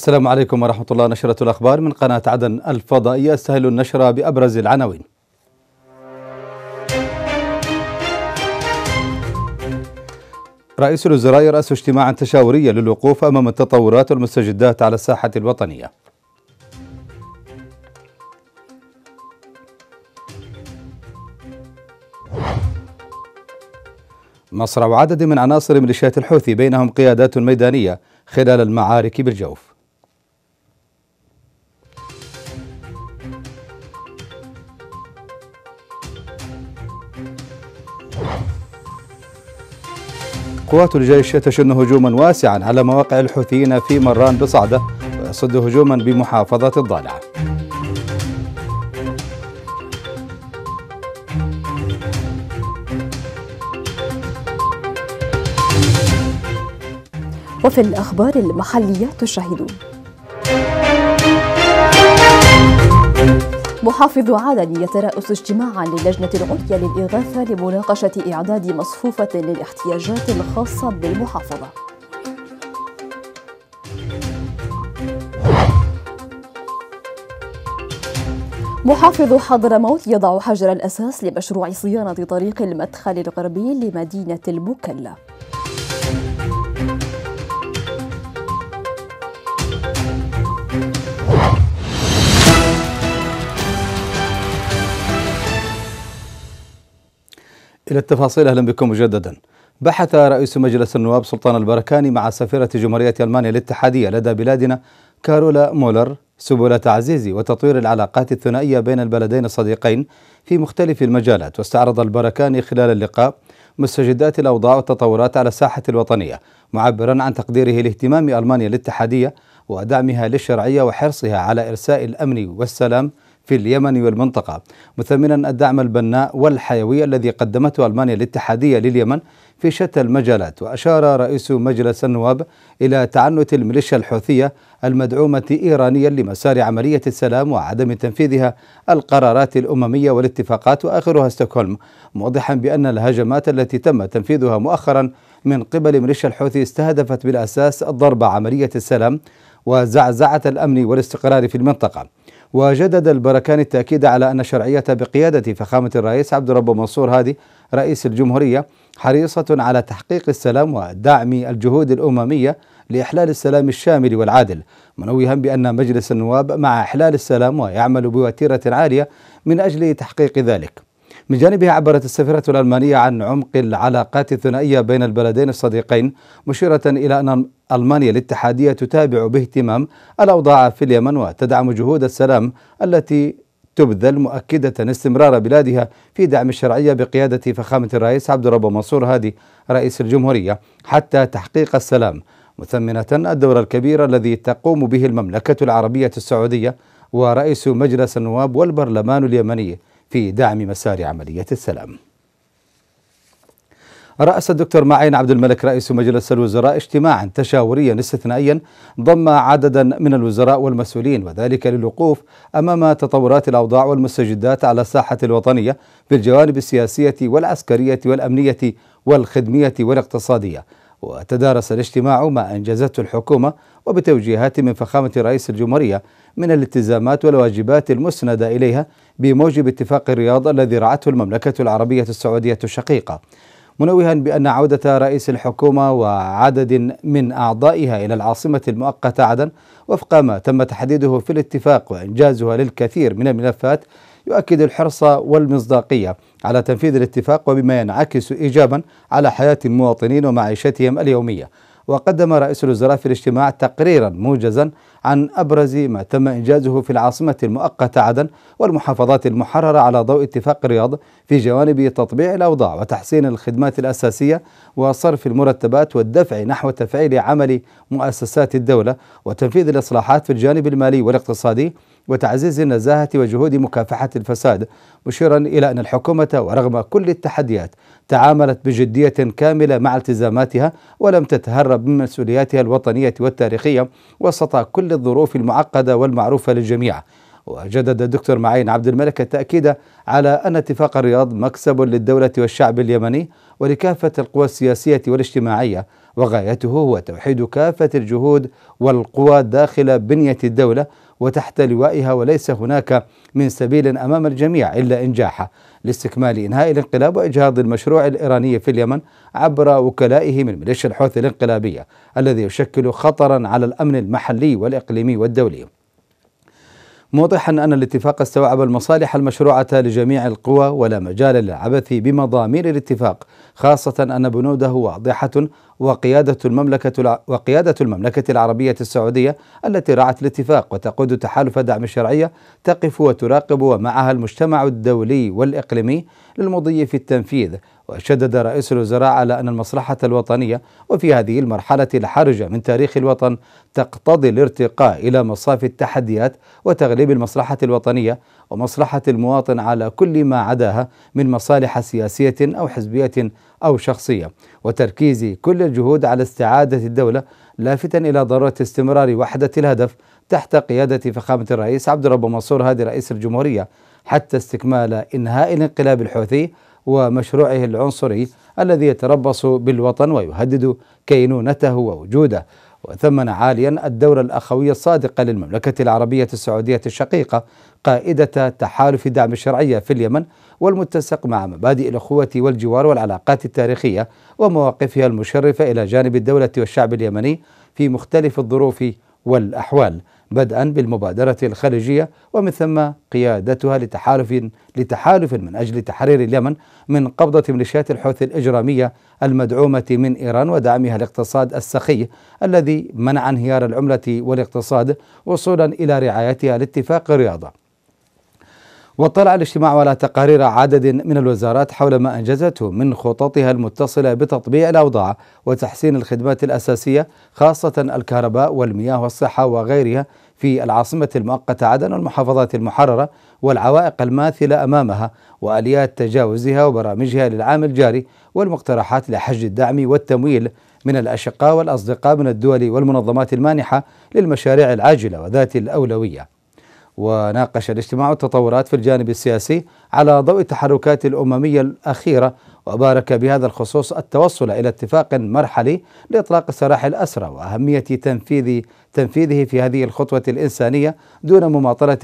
السلام عليكم ورحمة الله نشرة الأخبار من قناة عدن الفضائية سهل النشرة بأبرز العناوين رئيس الوزراء يرأس اجتماعا تشاوريا للوقوف أمام التطورات والمستجدات على الساحة الوطنية مصرع عدد من عناصر ميليشيات الحوثي بينهم قيادات ميدانية خلال المعارك بالجوف قوات الجيش تشن هجوما واسعا على مواقع الحوثيين في مران بصعدة ويصد هجوما بمحافظة الضالع وفي الأخبار المحلية تشاهدون محافظ عدن يترأس اجتماعا للجنة العليا للإغاثة لمناقشة إعداد مصفوفة للاحتياجات الخاصة بالمحافظة محافظ حضرموت يضع حجر الأساس لمشروع صيانة طريق المدخل الغربي لمدينة المكلا إلى التفاصيل أهلا بكم مجددا بحث رئيس مجلس النواب سلطان البركاني مع سفيرة جمهورية ألمانيا الاتحادية لدى بلادنا كارولا مولر سبل تعزيز وتطوير العلاقات الثنائية بين البلدين الصديقين في مختلف المجالات واستعرض البركاني خلال اللقاء مستجدات الأوضاع والتطورات على الساحة الوطنية معبرا عن تقديره لاهتمام ألمانيا الاتحادية ودعمها للشرعية وحرصها على إرساء الأمن والسلام في اليمن والمنطقة مثمنا الدعم البناء والحيوي الذي قدمته ألمانيا الاتحادية لليمن في شتى المجالات وأشار رئيس مجلس النواب إلى تعنت الميليشيا الحوثية المدعومة إيرانيا لمسار عملية السلام وعدم تنفيذها القرارات الأممية والاتفاقات وآخرها ستوكهولم موضحا بأن الهجمات التي تم تنفيذها مؤخرا من قبل ميليشيا الحوثي استهدفت بالأساس ضرب عملية السلام وزعزعة الأمن والاستقرار في المنطقة وجدد البركان التأكيد على أن الشرعية بقيادة فخامة الرئيس عبد الرب منصور هادي رئيس الجمهورية حريصة على تحقيق السلام ودعم الجهود الأممية لإحلال السلام الشامل والعادل منوها بأن مجلس النواب مع إحلال السلام ويعمل بوتيرة عالية من أجل تحقيق ذلك من جانبها عبرت السفيرة الألمانية عن عمق العلاقات الثنائية بين البلدين الصديقين مشيرة إلى أن ألمانيا الاتحادية تتابع باهتمام الأوضاع في اليمن وتدعم جهود السلام التي تبذل مؤكدة استمرار بلادها في دعم الشرعية بقيادة فخامة الرئيس عبد الرب منصور هادي رئيس الجمهورية حتى تحقيق السلام مثمنة الدور الكبير الذي تقوم به المملكة العربية السعودية ورئيس مجلس النواب والبرلمان اليمني في دعم مسار عملية السلام رأس الدكتور معين عبد الملك رئيس مجلس الوزراء اجتماعا تشاوريا استثنائيا ضم عددا من الوزراء والمسؤولين وذلك للوقوف أمام تطورات الأوضاع والمستجدات على الساحة الوطنية بالجوانب السياسية والعسكرية والأمنية والخدمية والاقتصادية وتدارس الاجتماع ما أنجزته الحكومة وبتوجيهات من فخامة رئيس الجمهورية من الالتزامات والواجبات المسندة إليها بموجب اتفاق الرياض الذي رعته المملكة العربية السعودية الشقيقة منوها بأن عودة رئيس الحكومة وعدد من أعضائها إلى العاصمة المؤقتة عدن وفق ما تم تحديده في الاتفاق وإنجازها للكثير من الملفات يؤكد الحرص والمصداقية على تنفيذ الاتفاق وبما ينعكس إيجابا على حياة المواطنين ومعيشتهم اليومية وقدم رئيس الوزراء في الاجتماع تقريرا موجزا عن أبرز ما تم إنجازه في العاصمة المؤقتة عدن والمحافظات المحررة على ضوء اتفاق الرياض في جوانب تطبيع الأوضاع وتحسين الخدمات الأساسية وصرف المرتبات والدفع نحو تفعيل عمل مؤسسات الدولة وتنفيذ الإصلاحات في الجانب المالي والاقتصادي وتعزيز النزاهة وجهود مكافحة الفساد مشيرا إلى أن الحكومة ورغم كل التحديات تعاملت بجدية كاملة مع التزاماتها ولم تتهرب من مسؤولياتها الوطنية والتاريخية وسط كل الظروف المعقدة والمعروفة للجميع وجدد الدكتور معين عبد الملك التأكيد على أن اتفاق الرياض مكسب للدولة والشعب اليمني ولكافة القوى السياسية والاجتماعية وغايته هو توحيد كافة الجهود والقوى داخل بنية الدولة وتحت لوائها وليس هناك من سبيل امام الجميع الا انجاحه لاستكمال انهاء الانقلاب واجهاض المشروع الايراني في اليمن عبر وكلائه من ميليشيا الحوثي الانقلابيه الذي يشكل خطرا على الامن المحلي والاقليمي والدولي. موضحا ان الاتفاق استوعب المصالح المشروعه لجميع القوى ولا مجال للعبث بمضامين الاتفاق خاصة أن بنوده واضحة وقيادة المملكة وقيادة المملكة العربية السعودية التي رعت الاتفاق وتقود تحالف دعم الشرعية تقف وتراقب ومعها المجتمع الدولي والإقليمي للمضي في التنفيذ وشدد رئيس الوزراء على أن المصلحة الوطنية وفي هذه المرحلة الحرجة من تاريخ الوطن تقتضي الارتقاء إلى مصاف التحديات وتغليب المصلحة الوطنية ومصلحة المواطن على كل ما عداها من مصالح سياسية أو حزبية أو شخصية وتركيز كل الجهود على استعادة الدولة لافتا إلى ضرورة استمرار وحدة الهدف تحت قيادة فخامة الرئيس عبد الرب منصور هادي رئيس الجمهورية حتى استكمال إنهاء الانقلاب الحوثي ومشروعه العنصري الذي يتربص بالوطن ويهدد كينونته ووجوده وثمن عاليا الدورة الأخوية الصادقة للمملكة العربية السعودية الشقيقة قائدة تحالف دعم الشرعية في اليمن والمتسق مع مبادئ الأخوة والجوار والعلاقات التاريخية ومواقفها المشرفة إلى جانب الدولة والشعب اليمني في مختلف الظروف والأحوال بدءا بالمبادرة الخليجية ومن ثم قيادتها لتحالف لتحالف من أجل تحرير اليمن من قبضة ميليشيات الحوثي الإجرامية المدعومة من إيران ودعمها الاقتصاد السخي الذي منع انهيار العملة والاقتصاد وصولا إلى رعايتها لاتفاق الرياضة واطلع الاجتماع على تقارير عدد من الوزارات حول ما أنجزته من خططها المتصلة بتطبيع الأوضاع وتحسين الخدمات الأساسية خاصة الكهرباء والمياه والصحة وغيرها في العاصمة المؤقتة عدن والمحافظات المحررة والعوائق الماثلة أمامها وآليات تجاوزها وبرامجها للعام الجاري والمقترحات لحشد الدعم والتمويل من الأشقاء والأصدقاء من الدول والمنظمات المانحة للمشاريع العاجلة وذات الأولوية وناقش الاجتماع التطورات في الجانب السياسي على ضوء التحركات الأممية الأخيرة وبارك بهذا الخصوص التوصل إلى اتفاق مرحلي لإطلاق سراح الأسرى وأهمية تنفيذ تنفيذه في هذه الخطوة الإنسانية دون مماطلة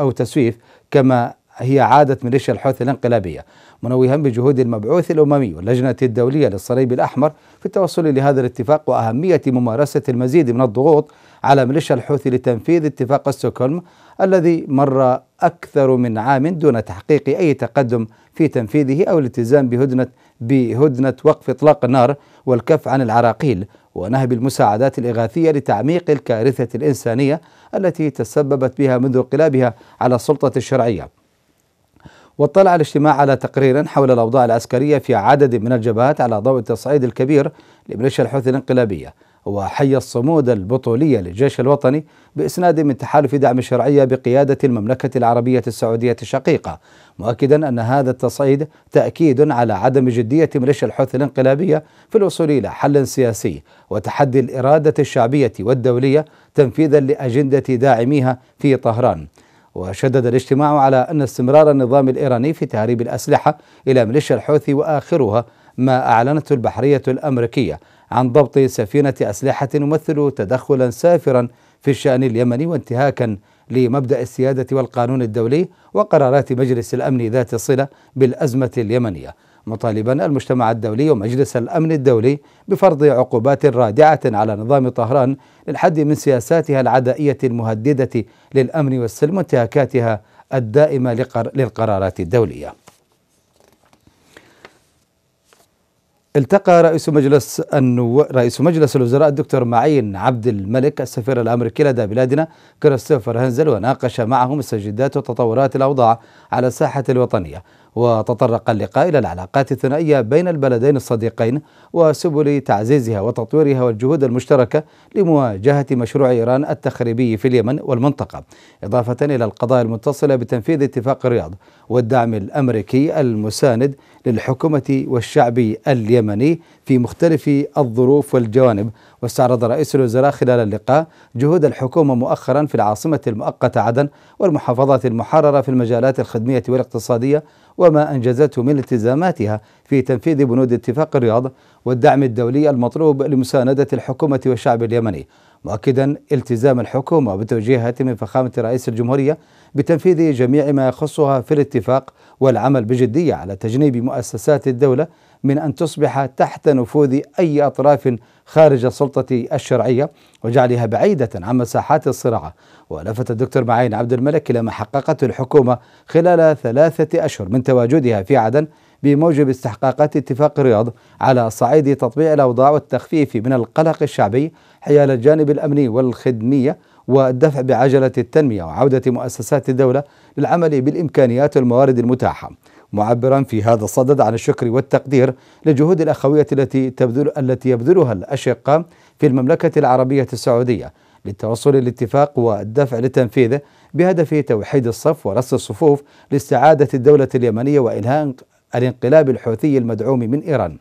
أو تسويف كما هي عادة ميليشيا الحوثي الانقلابية منوها بجهود المبعوث الأممي واللجنة الدولية للصليب الأحمر في التوصل لهذا الاتفاق وأهمية ممارسة المزيد من الضغوط على ميليشيا الحوثي لتنفيذ اتفاق ستوكهولم الذي مر أكثر من عام دون تحقيق أي تقدم في تنفيذه أو الالتزام بهدنة بهدنة وقف إطلاق النار والكف عن العراقيل ونهب المساعدات الإغاثية لتعميق الكارثة الإنسانية التي تسببت بها منذ انقلابها على السلطة الشرعية واطلع الاجتماع على تقرير حول الأوضاع العسكرية في عدد من الجبهات على ضوء التصعيد الكبير لميليشيا الحوثي الانقلابية وحي الصمود البطولية للجيش الوطني بإسناد من تحالف دعم الشرعية بقيادة المملكة العربية السعودية الشقيقة مؤكدا أن هذا التصعيد تأكيد على عدم جدية ميليشيا الحوثي الانقلابية في الوصول إلى حل سياسي وتحدي الإرادة الشعبية والدولية تنفيذا لأجندة داعميها في طهران وشدد الاجتماع على أن استمرار النظام الإيراني في تهريب الأسلحة إلى ميليشيا الحوثي وآخرها ما أعلنته البحرية الأمريكية عن ضبط سفينه اسلحه يمثل تدخلا سافرا في الشان اليمني وانتهاكا لمبدا السياده والقانون الدولي وقرارات مجلس الامن ذات الصله بالازمه اليمنيه مطالبا المجتمع الدولي ومجلس الامن الدولي بفرض عقوبات رادعه على نظام طهران للحد من سياساتها العدائيه المهدده للامن والسلم وانتهاكاتها الدائمه للقرارات الدوليه التقى رئيس مجلس النو... رئيس مجلس الوزراء الدكتور معين عبد الملك السفير الامريكي لدى بلادنا كريستوفر هنزل وناقش معهم السجدات وتطورات الاوضاع على الساحه الوطنيه وتطرق اللقاء إلى العلاقات الثنائية بين البلدين الصديقين وسبل تعزيزها وتطويرها والجهود المشتركة لمواجهة مشروع إيران التخريبي في اليمن والمنطقة إضافة إلى القضايا المتصلة بتنفيذ اتفاق الرياض والدعم الأمريكي المساند للحكومة والشعب اليمني في مختلف الظروف والجوانب واستعرض رئيس الوزراء خلال اللقاء جهود الحكومة مؤخرا في العاصمة المؤقتة عدن والمحافظات المحررة في المجالات الخدمية والاقتصادية وما أنجزته من التزاماتها في تنفيذ بنود اتفاق الرياض والدعم الدولي المطلوب لمساندة الحكومة والشعب اليمني مؤكدا التزام الحكومة بتوجيهات من فخامة رئيس الجمهورية بتنفيذ جميع ما يخصها في الاتفاق والعمل بجدية على تجنيب مؤسسات الدولة من ان تصبح تحت نفوذ اي اطراف خارج السلطه الشرعيه وجعلها بعيده عن مساحات الصراع ولفت الدكتور معين عبد الملك الى ما حققته الحكومه خلال ثلاثه اشهر من تواجدها في عدن بموجب استحقاقات اتفاق الرياض على صعيد تطبيع الاوضاع والتخفيف من القلق الشعبي حيال الجانب الامني والخدميه والدفع بعجله التنميه وعوده مؤسسات الدوله للعمل بالامكانيات والموارد المتاحه معبرا في هذا الصدد عن الشكر والتقدير لجهود الأخوية التي تبذل التي يبذلها الأشقة في المملكة العربية السعودية للتوصل الاتفاق والدفع لتنفيذه بهدف توحيد الصف ورص الصفوف لاستعادة الدولة اليمنية وإلهاء الانقلاب الحوثي المدعوم من إيران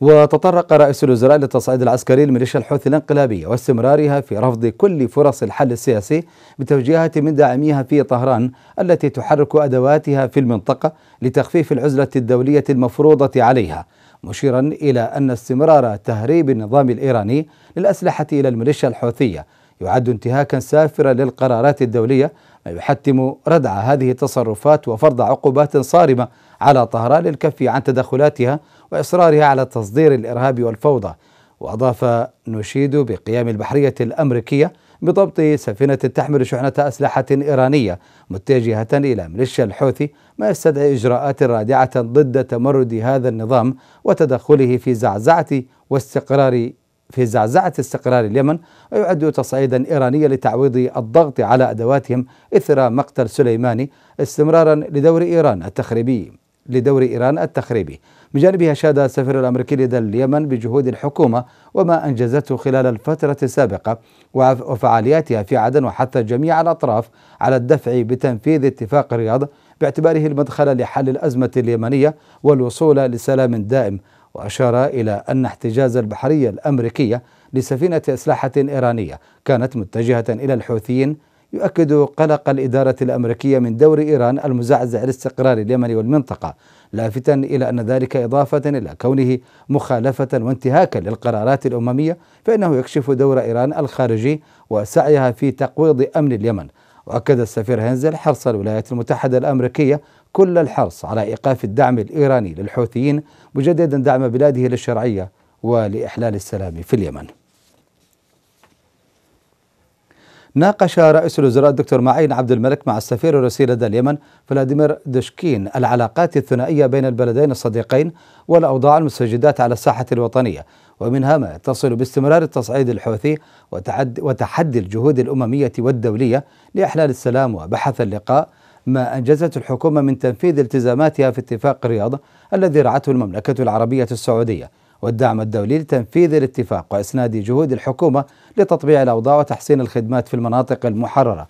وتطرق رئيس الوزراء للتصعيد العسكري لميليشيا الحوثي الانقلابية واستمرارها في رفض كل فرص الحل السياسي بتوجيهات من داعميها في طهران التي تحرك أدواتها في المنطقة لتخفيف العزلة الدولية المفروضة عليها مشيرا إلى أن استمرار تهريب النظام الإيراني للأسلحة إلى الميليشيا الحوثية يعد انتهاكا سافرا للقرارات الدولية ما يحتم ردع هذه التصرفات وفرض عقوبات صارمة على طهران للكف عن تدخلاتها وإصرارها على تصدير الإرهاب والفوضى وأضاف نشيد بقيام البحرية الأمريكية بضبط سفينة تحمل شحنة أسلحة إيرانية متجهة إلى ميليشيا الحوثي ما يستدعي إجراءات رادعة ضد تمرد هذا النظام وتدخله في زعزعة واستقرار في زعزعة استقرار اليمن ويعد تصعيدا إيرانيا لتعويض الضغط على أدواتهم إثر مقتل سليماني استمرارا لدور إيران التخريبي لدور إيران التخريبي بجانبها شاد السفير الأمريكي لدى اليمن بجهود الحكومة وما أنجزته خلال الفترة السابقة وفعالياتها في عدن وحث جميع الأطراف على الدفع بتنفيذ اتفاق الرياض باعتباره المدخل لحل الأزمة اليمنية والوصول لسلام دائم وأشار إلى أن احتجاز البحرية الأمريكية لسفينة أسلحة إيرانية كانت متجهة إلى الحوثيين يؤكد قلق الإدارة الأمريكية من دور إيران المزعزع لاستقرار اليمن والمنطقة لافتا إلى أن ذلك إضافة إلى كونه مخالفة وانتهاكا للقرارات الأممية فإنه يكشف دور إيران الخارجي وسعيها في تقويض أمن اليمن وأكد السفير هنزل حرص الولايات المتحدة الأمريكية كل الحرص على إيقاف الدعم الإيراني للحوثيين مجددا دعم بلاده للشرعية ولإحلال السلام في اليمن ناقش رئيس الوزراء الدكتور معين عبد الملك مع السفير الروسي لدى اليمن فلاديمير دشكين العلاقات الثنائية بين البلدين الصديقين والأوضاع المستجدات على الساحة الوطنية ومنها ما يتصل باستمرار التصعيد الحوثي وتحدي الجهود الأممية والدولية لإحلال السلام وبحث اللقاء ما أنجزت الحكومة من تنفيذ التزاماتها في اتفاق الرياض الذي رعته المملكة العربية السعودية والدعم الدولي لتنفيذ الاتفاق واسناد جهود الحكومه لتطبيع الاوضاع وتحسين الخدمات في المناطق المحرره.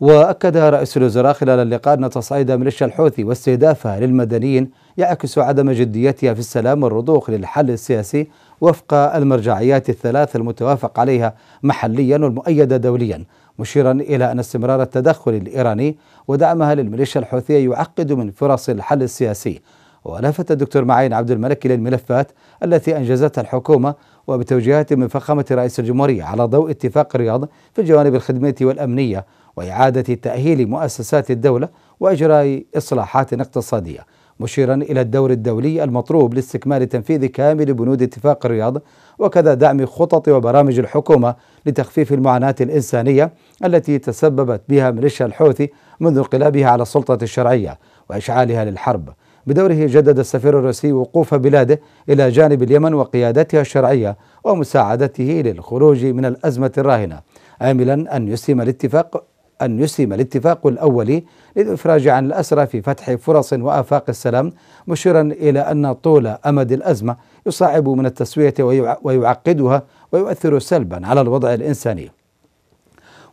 واكد رئيس الوزراء خلال اللقاء ان تصعيد ميليشيا الحوثي واستهدافها للمدنيين يعكس عدم جديتها في السلام والرضوخ للحل السياسي وفق المرجعيات الثلاث المتوافق عليها محليا والمؤيده دوليا مشيرا الى ان استمرار التدخل الايراني ودعمها للميليشيا الحوثيه يعقد من فرص الحل السياسي ولفت الدكتور معين عبد الملك إلى الملفات التي أنجزتها الحكومة وبتوجيهات من فخامة رئيس الجمهورية على ضوء اتفاق الرياض في الجوانب الخدمية والأمنية وإعادة تأهيل مؤسسات الدولة وإجراء إصلاحات اقتصادية مشيرا إلى الدور الدولي المطلوب لاستكمال تنفيذ كامل بنود اتفاق الرياض وكذا دعم خطط وبرامج الحكومة لتخفيف المعاناة الإنسانية التي تسببت بها ميليشيا الحوثي منذ انقلابها على السلطة الشرعية وإشعالها للحرب بدوره جدد السفير الروسي وقوف بلاده إلى جانب اليمن وقيادتها الشرعية ومساعدته للخروج من الأزمة الراهنة آملا أن يسهم الاتفاق أن يسهم الاتفاق الأولي للإفراج عن الأسرى في فتح فرص وآفاق السلام مشيرا إلى أن طول أمد الأزمة يصعب من التسوية ويعقدها ويؤثر سلبا على الوضع الإنساني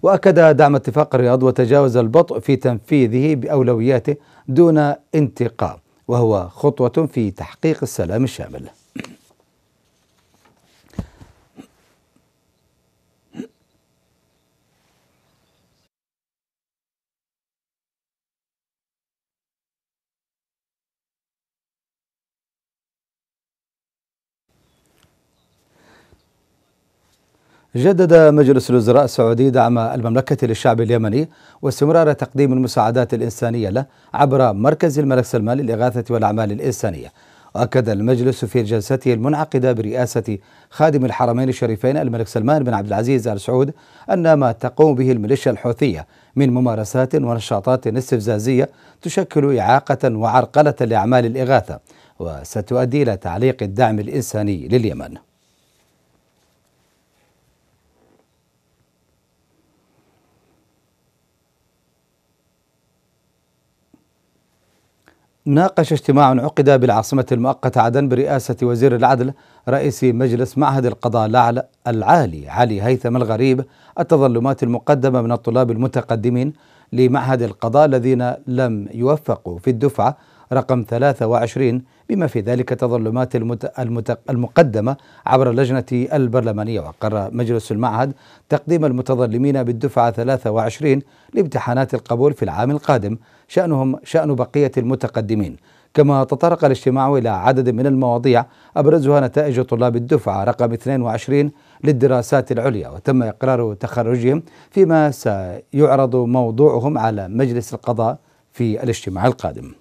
وأكد دعم اتفاق الرياض وتجاوز البطء في تنفيذه بأولوياته دون انتقام وهو خطوة في تحقيق السلام الشامل جدد مجلس الوزراء السعودي دعم المملكة للشعب اليمني واستمرار تقديم المساعدات الإنسانية له عبر مركز الملك سلمان للإغاثة والأعمال الإنسانية وأكد المجلس في جلسته المنعقدة برئاسة خادم الحرمين الشريفين الملك سلمان بن عبد العزيز آل سعود أن ما تقوم به الميليشيا الحوثية من ممارسات ونشاطات استفزازية تشكل إعاقة وعرقلة لأعمال الإغاثة وستؤدي إلى تعليق الدعم الإنساني لليمن ناقش اجتماع عقد بالعاصمة المؤقتة عدن برئاسة وزير العدل رئيس مجلس معهد القضاء الأعلى العالي علي هيثم الغريب التظلمات المقدمة من الطلاب المتقدمين لمعهد القضاء الذين لم يوفقوا في الدفعة رقم 23 بما في ذلك تظلمات المت... المت... المقدمة عبر اللجنة البرلمانية وقرر مجلس المعهد تقديم المتظلمين بالدفعة 23 لامتحانات القبول في العام القادم شأنهم شأن بقية المتقدمين كما تطرق الاجتماع إلى عدد من المواضيع أبرزها نتائج طلاب الدفعة رقم 22 للدراسات العليا وتم إقرار تخرجهم فيما سيعرض موضوعهم على مجلس القضاء في الاجتماع القادم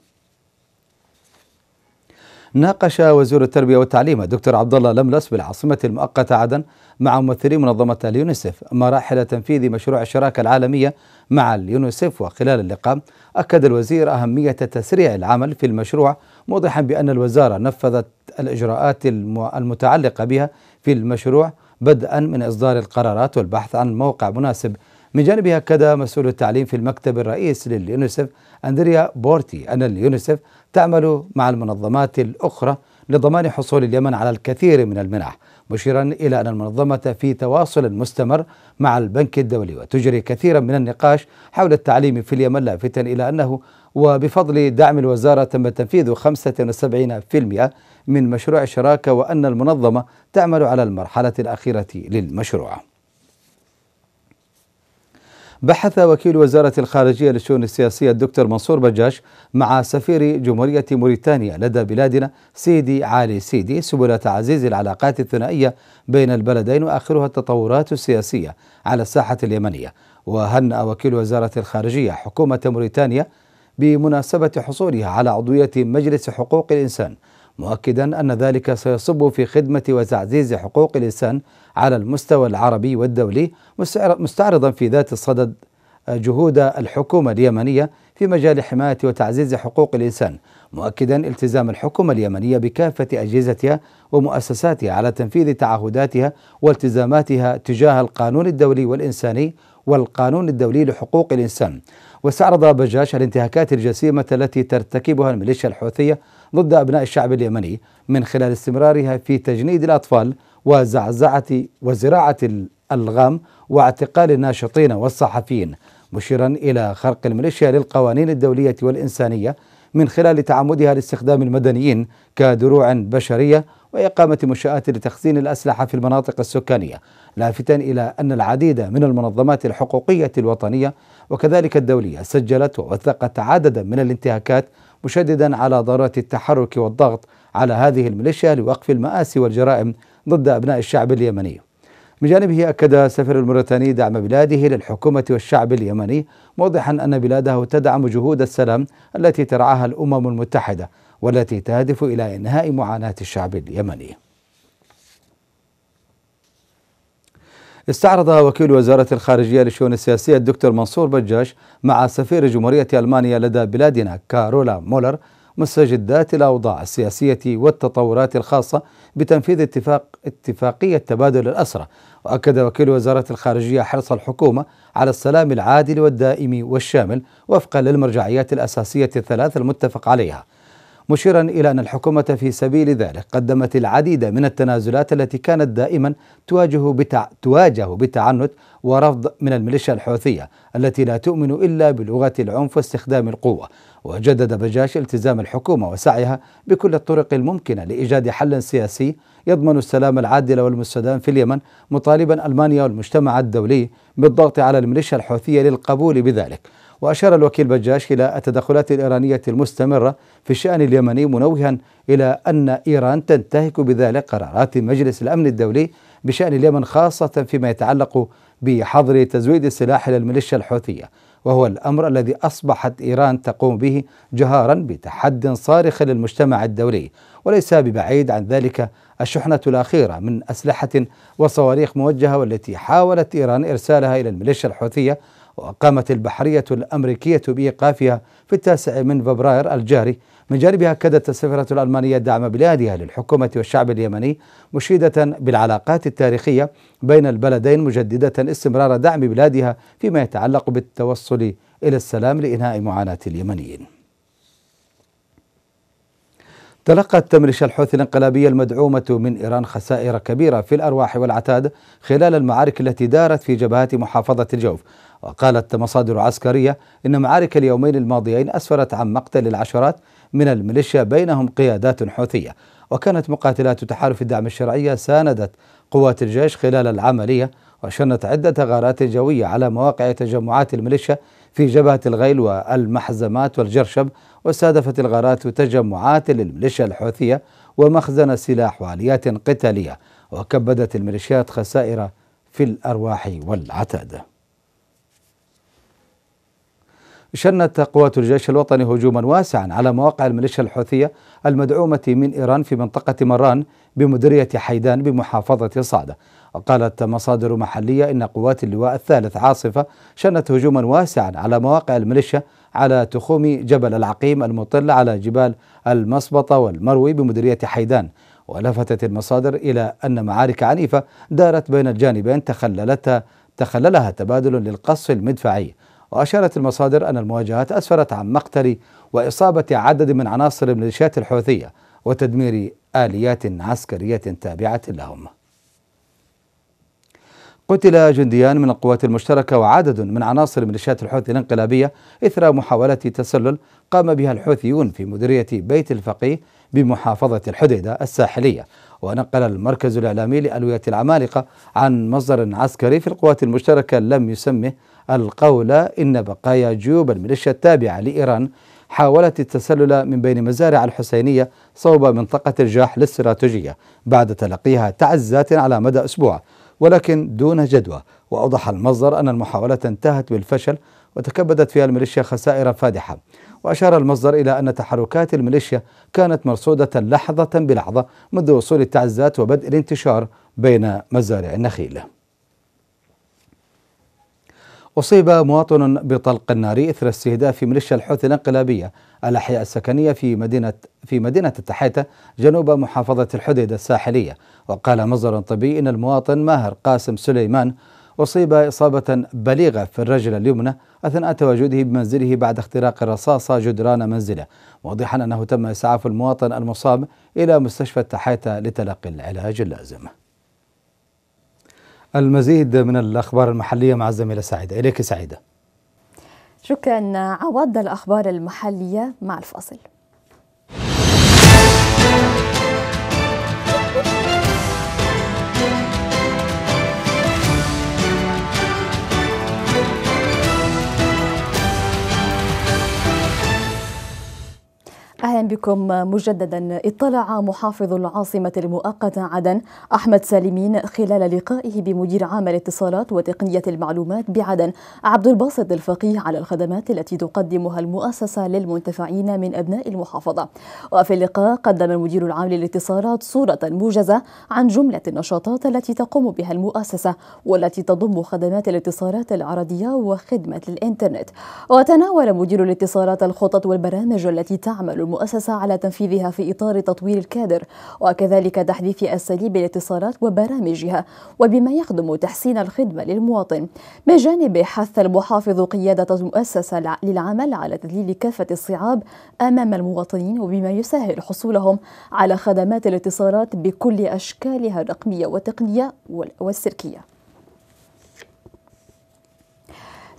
ناقش وزير التربية والتعليم الدكتور عبد الله لملس بالعاصمة المؤقتة عدن مع ممثلي منظمة اليونيسف مراحل تنفيذ مشروع الشراكة العالمية مع اليونيسف وخلال اللقاء أكد الوزير أهمية تسريع العمل في المشروع موضحا بأن الوزارة نفذت الإجراءات المتعلقة بها في المشروع بدءا من إصدار القرارات والبحث عن موقع مناسب من جانبها أكد مسؤول التعليم في المكتب الرئيس لليونيسف أندريا بورتي أن اليونيسف تعمل مع المنظمات الأخرى لضمان حصول اليمن على الكثير من المنح مشيرا إلى أن المنظمة في تواصل مستمر مع البنك الدولي وتجري كثيرا من النقاش حول التعليم في اليمن لافتا إلى أنه وبفضل دعم الوزارة تم تنفيذ 75% من مشروع الشراكة وأن المنظمة تعمل على المرحلة الأخيرة للمشروع بحث وكيل وزارة الخارجية للشؤون السياسية الدكتور منصور بجاش مع سفير جمهورية موريتانيا لدى بلادنا سيدي علي سيدي سبل تعزيز العلاقات الثنائية بين البلدين وآخرها التطورات السياسية على الساحة اليمنية وهنأ وكيل وزارة الخارجية حكومة موريتانيا بمناسبة حصولها على عضوية مجلس حقوق الإنسان مؤكدا أن ذلك سيصب في خدمة وتعزيز حقوق الإنسان على المستوى العربي والدولي مستعرضا في ذات الصدد آه، جهود الحكومة اليمنية في مجال حماية وتعزيز حقوق الإنسان مؤكدا التزام الحكومة اليمنية بكافة أجهزتها ومؤسساتها على تنفيذ تعهداتها والتزاماتها تجاه القانون الدولي والإنساني والقانون الدولي لحقوق الإنسان واستعرض بجاش الانتهاكات الجسيمة التي ترتكبها الميليشيا الحوثية ضد أبناء الشعب اليمني من خلال استمرارها في تجنيد الأطفال وزعزعة وزراعة الألغام واعتقال الناشطين والصحفيين مشيرا إلى خرق الميليشيا للقوانين الدولية والإنسانية من خلال تعمدها لاستخدام المدنيين كدروع بشرية وإقامة منشآت لتخزين الأسلحة في المناطق السكانية لافتا إلى أن العديد من المنظمات الحقوقية الوطنية وكذلك الدولية سجلت ووثقت عددا من الانتهاكات مشددا على ضرورة التحرك والضغط على هذه الميليشيا لوقف المآسي والجرائم ضد أبناء الشعب اليمني من جانبه أكد سفير الموريتاني دعم بلاده للحكومة والشعب اليمني موضحا أن بلاده تدعم جهود السلام التي ترعاها الأمم المتحدة والتي تهدف إلى إنهاء معاناة الشعب اليمني استعرض وكيل وزارة الخارجية للشؤون السياسية الدكتور منصور بجاش مع سفير جمهورية ألمانيا لدى بلادنا كارولا مولر مستجدات الأوضاع السياسية والتطورات الخاصة بتنفيذ اتفاق اتفاقية تبادل الأسرة وأكد وكيل وزارة الخارجية حرص الحكومة على السلام العادل والدائم والشامل وفقا للمرجعيات الأساسية الثلاث المتفق عليها مشيرا إلى أن الحكومة في سبيل ذلك قدمت العديد من التنازلات التي كانت دائما تواجه بتع... تواجه بتعنت ورفض من الميليشيا الحوثية التي لا تؤمن إلا بلغة العنف واستخدام القوة وجدد بجاش التزام الحكومة وسعيها بكل الطرق الممكنة لإيجاد حل سياسي يضمن السلام العادل والمستدام في اليمن مطالبا ألمانيا والمجتمع الدولي بالضغط على الميليشيا الحوثية للقبول بذلك وأشار الوكيل بجاش إلى التدخلات الإيرانية المستمرة في الشأن اليمني منوها إلى أن إيران تنتهك بذلك قرارات مجلس الأمن الدولي بشأن اليمن خاصة فيما يتعلق بحظر تزويد السلاح للميليشيا الحوثية وهو الأمر الذي أصبحت إيران تقوم به جهارا بتحد صارخ للمجتمع الدولي وليس ببعيد عن ذلك الشحنة الأخيرة من أسلحة وصواريخ موجهة والتي حاولت إيران إرسالها إلى الميليشيا الحوثية وأقامت البحرية الأمريكية بإيقافها في التاسع من فبراير الجاري من جانبها كدت السفيرة الألمانية دعم بلادها للحكومة والشعب اليمني مشيدة بالعلاقات التاريخية بين البلدين مجددة استمرار دعم بلادها فيما يتعلق بالتوصل إلى السلام لإنهاء معاناة اليمنيين تلقت تمرش الحوثي الانقلابية المدعومة من إيران خسائر كبيرة في الأرواح والعتاد خلال المعارك التي دارت في جبهات محافظة الجوف وقالت مصادر عسكرية إن معارك اليومين الماضيين أسفرت عن مقتل العشرات من الميليشيا بينهم قيادات حوثية وكانت مقاتلات تحالف الدعم الشرعية ساندت قوات الجيش خلال العملية وشنت عدة غارات جوية على مواقع تجمعات الميليشيا في جبهة الغيل والمحزمات والجرشب واستهدفت الغارات تجمعات للميليشيا الحوثية ومخزن سلاح وآليات قتالية وكبدت الميليشيات خسائر في الأرواح والعتاد شنت قوات الجيش الوطني هجوما واسعا على مواقع الميليشيا الحوثية المدعومة من إيران في منطقة مران بمديرية حيدان بمحافظة صعدة وقالت مصادر محلية إن قوات اللواء الثالث عاصفة شنت هجوما واسعا على مواقع الميليشيا على تخوم جبل العقيم المطل على جبال المسبطة والمروي بمديرية حيدان ولفتت المصادر إلى أن معارك عنيفة دارت بين الجانبين تخللتها تخللها تبادل للقصف المدفعي وأشارت المصادر أن المواجهات أسفرت عن مقتل وإصابة عدد من عناصر الميليشيات الحوثية وتدمير آليات عسكرية تابعة لهم قتل جنديان من القوات المشتركة وعدد من عناصر ميليشيات الحوثي الانقلابية إثر محاولة تسلل قام بها الحوثيون في مديرية بيت الفقيه بمحافظة الحديدة الساحلية ونقل المركز الإعلامي لألوية العمالقة عن مصدر عسكري في القوات المشتركة لم يسمه القول إن بقايا جيوب الميليشيا التابعة لإيران حاولت التسلل من بين مزارع الحسينية صوب منطقة الجاح الاستراتيجية بعد تلقيها تعزات على مدى أسبوع ولكن دون جدوى وأوضح المصدر أن المحاولة انتهت بالفشل وتكبدت فيها الميليشيا خسائر فادحة وأشار المصدر إلى أن تحركات الميليشيا كانت مرصودة لحظة بلحظة منذ وصول التعزات وبدء الانتشار بين مزارع النخيل أصيب مواطن بطلق النار إثر استهداف ميليشيا الحوثي الانقلابية الأحياء السكنية في مدينة في مدينة التحيتة جنوب محافظة الحديدة الساحلية وقال مصدر طبي إن المواطن ماهر قاسم سليمان أصيب إصابة بليغة في الرجل اليمنى أثناء تواجده بمنزله بعد اختراق الرصاصة جدران منزله واضحا أنه تم إسعاف المواطن المصاب إلى مستشفى التحيتة لتلقي العلاج اللازم المزيد من الأخبار المحلية مع الزميلة سعيدة إليك سعيدة شكرا عوض الأخبار المحلية مع الفاصل اهلا بكم مجددا اطلع محافظ العاصمه المؤقته عدن احمد سالمين خلال لقائه بمدير عام الاتصالات وتقنيه المعلومات بعدن عبد الباسط الفقيه على الخدمات التي تقدمها المؤسسه للمنتفعين من ابناء المحافظه. وفي اللقاء قدم المدير العام للاتصالات صوره موجزه عن جمله النشاطات التي تقوم بها المؤسسه والتي تضم خدمات الاتصالات العرضيه وخدمه الانترنت. وتناول مدير الاتصالات الخطط والبرامج التي تعمل المؤسسه المؤسسة على تنفيذها في إطار تطوير الكادر وكذلك تحديث أساليب الاتصالات وبرامجها وبما يخدم تحسين الخدمة للمواطن بجانب حث المحافظ قيادة المؤسسة للعمل على تذليل كافة الصعاب أمام المواطنين وبما يسهل حصولهم على خدمات الاتصالات بكل أشكالها الرقمية والتقنية والسلكية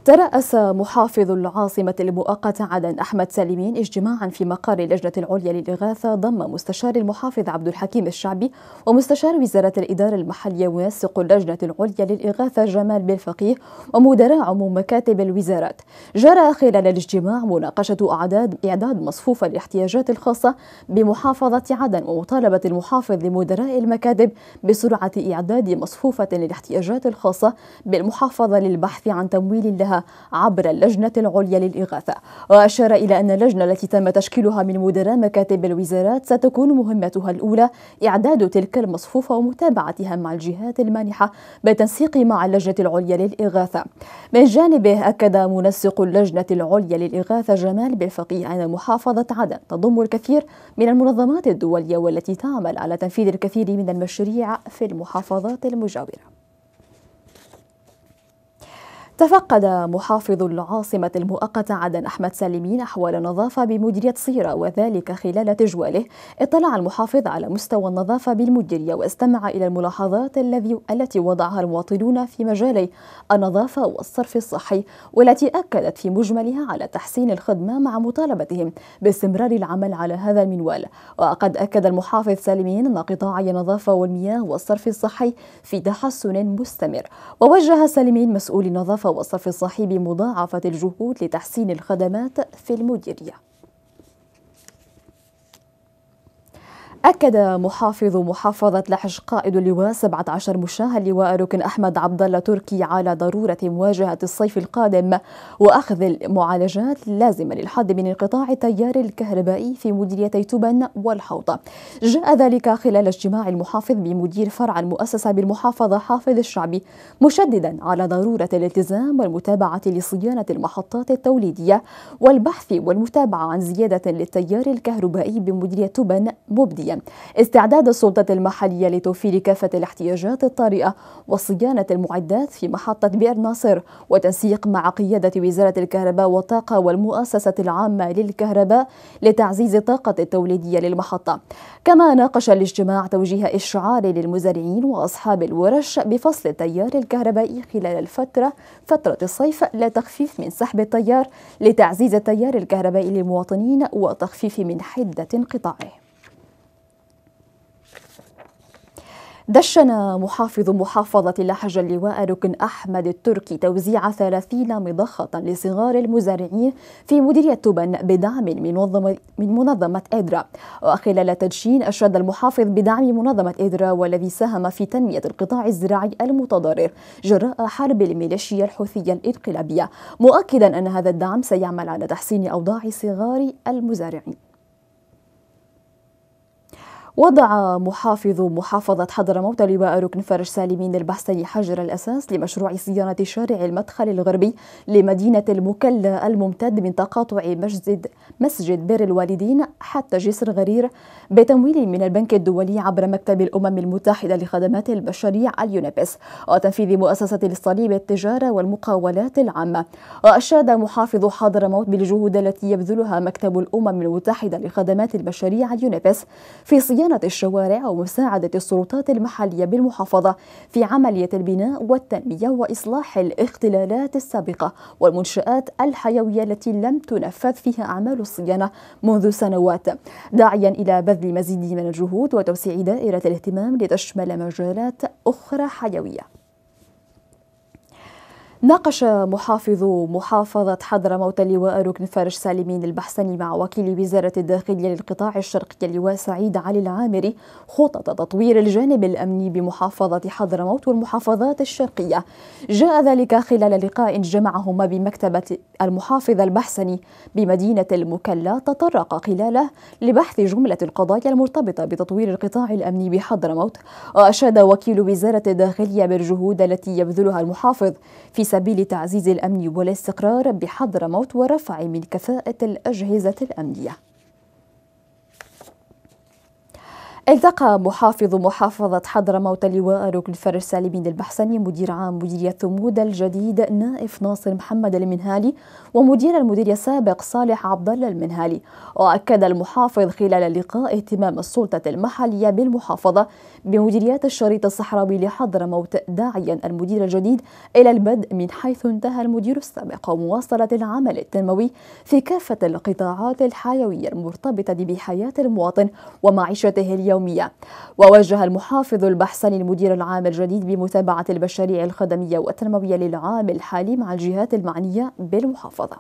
ترأس محافظ العاصمة المؤقتة عدن أحمد سالمين اجتماعا في مقر اللجنة العليا للإغاثة ضم مستشار المحافظ عبد الحكيم الشعبي ومستشار وزارة الإدارة المحلية وينسق اللجنة العليا للإغاثة جمال بن فقيه ومدراء عموم مكاتب الوزارات جرى خلال الاجتماع مناقشة أعداد إعداد مصفوفة الاحتياجات الخاصة بمحافظة عدن ومطالبة المحافظ لمدراء المكاتب بسرعة إعداد مصفوفة للاحتياجات الخاصة بالمحافظة للبحث عن تمويل لها عبر اللجنة العليا للإغاثة وأشار إلى أن اللجنة التي تم تشكيلها من مدراء مكاتب الوزارات ستكون مهمتها الأولى إعداد تلك المصفوفة ومتابعتها مع الجهات المانحة بالتنسيق مع اللجنة العليا للإغاثة من جانبه أكد منسق اللجنة العليا للإغاثة جمال بالفقيه أن محافظة عدن تضم الكثير من المنظمات الدولية والتي تعمل على تنفيذ الكثير من المشاريع في المحافظات المجاورة تفقد محافظ العاصمة المؤقتة عدن أحمد سالمين أحوال النظافة بمديرية صيرة وذلك خلال تجواله اطلع المحافظ على مستوى النظافة بالمديرية واستمع إلى الملاحظات الذي التي وضعها المواطنون في مجالي النظافة والصرف الصحي والتي أكدت في مجملها على تحسين الخدمة مع مطالبتهم باستمرار العمل على هذا المنوال وقد أكد المحافظ سالمين أن قطاعي النظافة والمياه والصرف الصحي في تحسن مستمر ووجه سالمين مسؤولي النظافة فوصف صاحب مضاعفة الجهود لتحسين الخدمات في المديرية أكد محافظ محافظة لحج قائد اللواء 17 مشاه اللواء ركن أحمد عبد الله تركي على ضرورة مواجهة الصيف القادم وأخذ المعالجات اللازمة للحد من انقطاع التيار الكهربائي في مديريتي تبن والحوطة. جاء ذلك خلال اجتماع المحافظ بمدير فرع المؤسسة بالمحافظة حافظ الشعبي مشددا على ضرورة الالتزام والمتابعة لصيانة المحطات التوليدية والبحث والمتابعة عن زيادة للتيار الكهربائي بمديرية تبن مبديا استعداد السلطة المحلية لتوفير كافة الاحتياجات الطارئة وصيانة المعدات في محطة بئر ناصر وتنسيق مع قيادة وزارة الكهرباء والطاقة والمؤسسة العامة للكهرباء لتعزيز الطاقة التوليدية للمحطة كما ناقش الاجتماع توجيه إشعار للمزارعين وأصحاب الورش بفصل التيار الكهربائي خلال الفترة فترة الصيف لتخفيف من سحب التيار لتعزيز التيار الكهربائي للمواطنين وتخفيف من حدة انقطاعه دشن محافظ محافظة لحج اللواء ركن أحمد التركي توزيع 30 مضخة لصغار المزارعين في مديرية تبن بدعم من منظمة, من منظمة إدرا وخلال التدشين أشاد المحافظ بدعم منظمة إدرا والذي ساهم في تنمية القطاع الزراعي المتضرر جراء حرب الميليشيا الحوثية الإنقلابية مؤكدا أن هذا الدعم سيعمل على تحسين أوضاع صغار المزارعين وضع محافظ محافظة حضرموت لواء ركن فرج سالمين البحثي حجر الأساس لمشروع صيانة شارع المدخل الغربي لمدينة المكلا الممتد من تقاطع مسجد مسجد بير الوالدين حتى جسر غرير بتمويل من البنك الدولي عبر مكتب الأمم المتحدة لخدمات البشرية اليونيبس وتنفيذ مؤسسة الصليب التجارة والمقاولات العامة وأشاد محافظ حضرموت بالجهود التي يبذلها مكتب الأمم المتحدة لخدمات البشرية اليونيبس في صيانة صيانه الشوارع ومساعدة السلطات المحلية بالمحافظة في عملية البناء والتنمية وإصلاح الاختلالات السابقة والمنشآت الحيوية التي لم تنفذ فيها أعمال الصيانة منذ سنوات داعيا إلى بذل مزيد من الجهود وتوسيع دائرة الاهتمام لتشمل مجالات أخرى حيوية ناقش محافظ محافظة حضرموت اللواء ركن فارج سالمين البحسني مع وكيل وزارة الداخلية للقطاع الشرقي اللواء سعيد علي العامري خطط تطوير الجانب الأمني بمحافظة حضرموت والمحافظات الشرقية جاء ذلك خلال لقاء جمعهما بمكتبة المحافظ البحسني بمدينة المكلا تطرق خلاله لبحث جملة القضايا المرتبطة بتطوير القطاع الأمني بحضرموت وأشاد وكيل وزارة الداخلية بالجهود التي يبذلها المحافظ في سبيل تعزيز الأمن والاستقرار بحضرموت ورفع من كفاءة الأجهزة الأمنية التقى محافظ محافظة حضرموت اللواء ركن الفرج سالمين البحسني مدير عام مديرية ثمود الجديد نائف ناصر محمد المنهالي ومدير المديرية السابق صالح عبد الله المنهالي وأكد المحافظ خلال اللقاء اهتمام السلطة المحلية بالمحافظة بمديريات الشريط الصحراوي لحضرموت داعيا المدير الجديد إلى البدء من حيث انتهى المدير السابق ومواصلة العمل التنموي في كافة القطاعات الحيوية المرتبطة بحياة المواطن ومعيشته اليومية اليومية ووجه المحافظ البحساني المدير العام الجديد بمتابعة المشاريع الخدمية والتنموية للعام الحالي مع الجهات المعنية بالمحافظة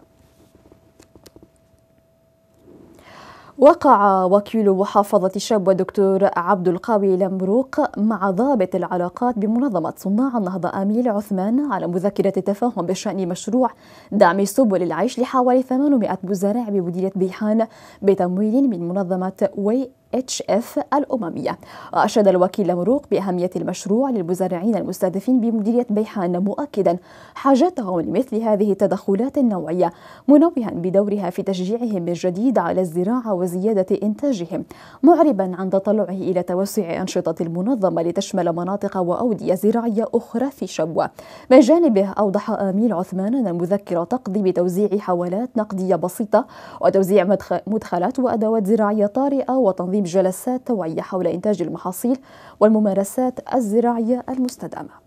وقع وكيل محافظة شاب دكتور عبد القاوي لمروق مع ضابط العلاقات بمنظمة صناع النهضة أميل عثمان على مذكرة تفاهم بشأن مشروع دعم سبل العيش لحوالي 800 مزارع بمديرية بيحان بتمويل من منظمة وي HF الأممية وأشاد الوكيل مروق بأهمية المشروع للمزارعين المستهدفين بمديرية بيحان مؤكدا حاجتهم لمثل هذه التدخلات النوعية منوها بدورها في تشجيعهم من جديد على الزراعة وزيادة إنتاجهم معربا عن تطلعه إلى توسع أنشطة المنظمة لتشمل مناطق وأودية زراعية أخرى في شبوة من جانبه أوضح أميل عثمان أن المذكرة تقضي بتوزيع حوالات نقدية بسيطة وتوزيع مدخلات وأدوات زراعية طارئة وتنظيم بجلسات توعية حول إنتاج المحاصيل والممارسات الزراعية المستدامة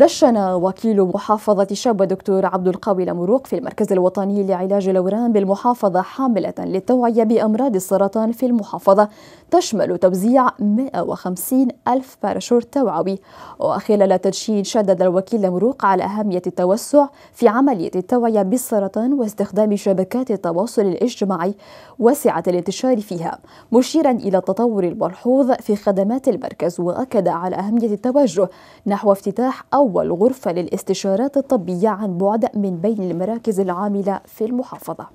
دشن وكيل محافظة شابة دكتور عبد القوي لمروق في المركز الوطني لعلاج الأورام بالمحافظة حاملة للتوعية بأمراض السرطان في المحافظة تشمل توزيع 150 ألف باراشوت توعوي وخلال التدشين شدد الوكيل لمروق على أهمية التوسع في عملية التوعية بالسرطان واستخدام شبكات التواصل الاجتماعي وسعة الانتشار فيها مشيرا إلى التطور الملحوظ في خدمات المركز وأكد على أهمية التوجه نحو افتتاح أو أول غرفة للاستشارات الطبية عن بعد من بين المراكز العاملة في المحافظة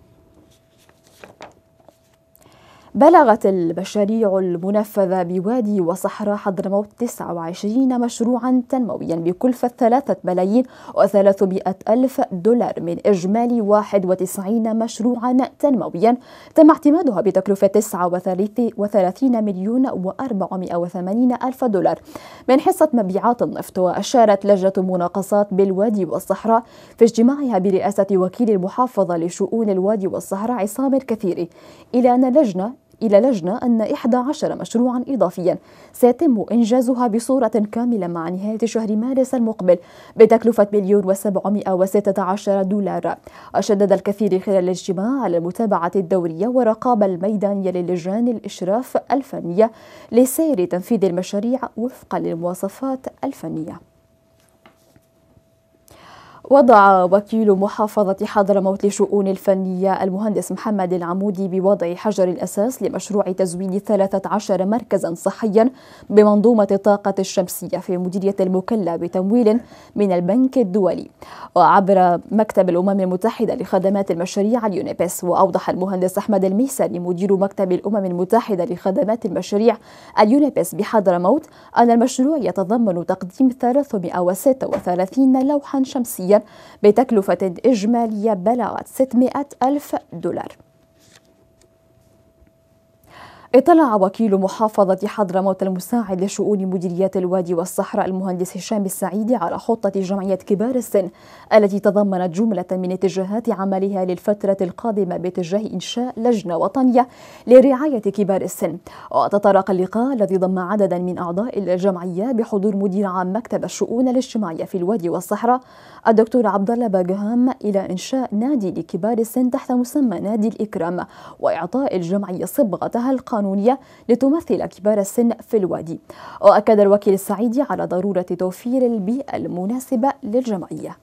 بلغت المشاريع المنفذة بوادي وصحراء حضرموت 29 مشروعا تنمويا بكلفة 3 ملايين و300 ألف دولار من إجمالي 91 مشروعا تنمويا تم اعتمادها بتكلفة 39 مليون و480 ألف دولار من حصة مبيعات النفط وأشارت لجنة مناقصات بالوادي والصحراء في اجتماعها برئاسة وكيل المحافظة لشؤون الوادي والصحراء عصام الكثيري إلى أن اللجنة إلى لجنة أن 11 مشروعا إضافيا سيتم إنجازها بصورة كاملة مع نهاية شهر مارس المقبل بتكلفة مليون و716 دولار وشدد الكثير خلال الاجتماع على المتابعة الدورية والرقابة الميدانية للجان الإشراف الفنية لسير تنفيذ المشاريع وفقا للمواصفات الفنية وضع وكيل محافظة حضرموت لشؤون الفنية المهندس محمد العمودي بوضع حجر الأساس لمشروع تزويد 13 مركزا صحيا بمنظومة الطاقة الشمسية في مديرية المكلة بتمويل من البنك الدولي وعبر مكتب الأمم المتحدة لخدمات المشاريع اليونيبس وأوضح المهندس أحمد الميسري مدير مكتب الأمم المتحدة لخدمات المشاريع اليونيبس بحضرموت أن المشروع يتضمن تقديم 336 لوحا شمسيا بتكلفة إجمالية بلغت 600 ألف دولار اطلع وكيل محافظة حضرموت المساعد لشؤون مديريات الوادي والصحراء المهندس هشام السعيدي على خطة جمعية كبار السن التي تضمنت جملة من اتجاهات عملها للفترة القادمة باتجاه إنشاء لجنة وطنية لرعاية كبار السن وتطرق اللقاء الذي ضم عددا من أعضاء الجمعية بحضور مدير عام مكتب الشؤون الاجتماعية في الوادي والصحراء الدكتور عبد الله باجهام إلى إنشاء نادي لكبار السن تحت مسمى نادي الإكرام وإعطاء الجمعية صبغتها القانونية لتمثل كبار السن في الوادي وأكد الوكيل السعيدي على ضرورة توفير البيئة المناسبة للجمعية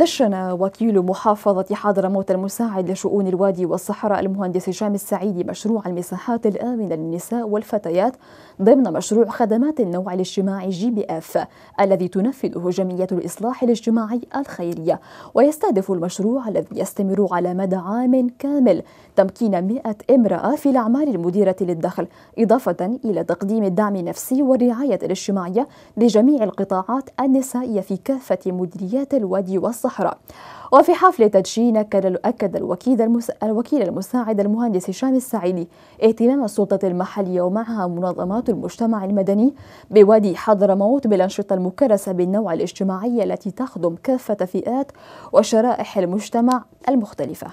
دشن وكيل محافظة حضرموت المساعد لشؤون الوادي والصحراء المهندس هشام السعيدي مشروع المساحات الآمنة للنساء والفتيات ضمن مشروع خدمات النوع الاجتماعي جي بي اف الذي تنفذه جمعية الإصلاح الاجتماعي الخيرية ويستهدف المشروع الذي يستمر على مدى عام كامل تمكين 100 امرأة في الأعمال المديرة للدخل إضافة إلى تقديم الدعم النفسي والرعاية الاجتماعية لجميع القطاعات النسائية في كافة مديريات الوادي والصحراء الصحراء وفي حفل تدشين أكد الوكيل, الوكيل المساعد المهندس هشام السعيدي اهتمام السلطة المحلية ومعها منظمات المجتمع المدني بوادي حضرموت بالأنشطة المكرسة بالنوع الاجتماعي التي تخدم كافة فئات وشرائح المجتمع المختلفة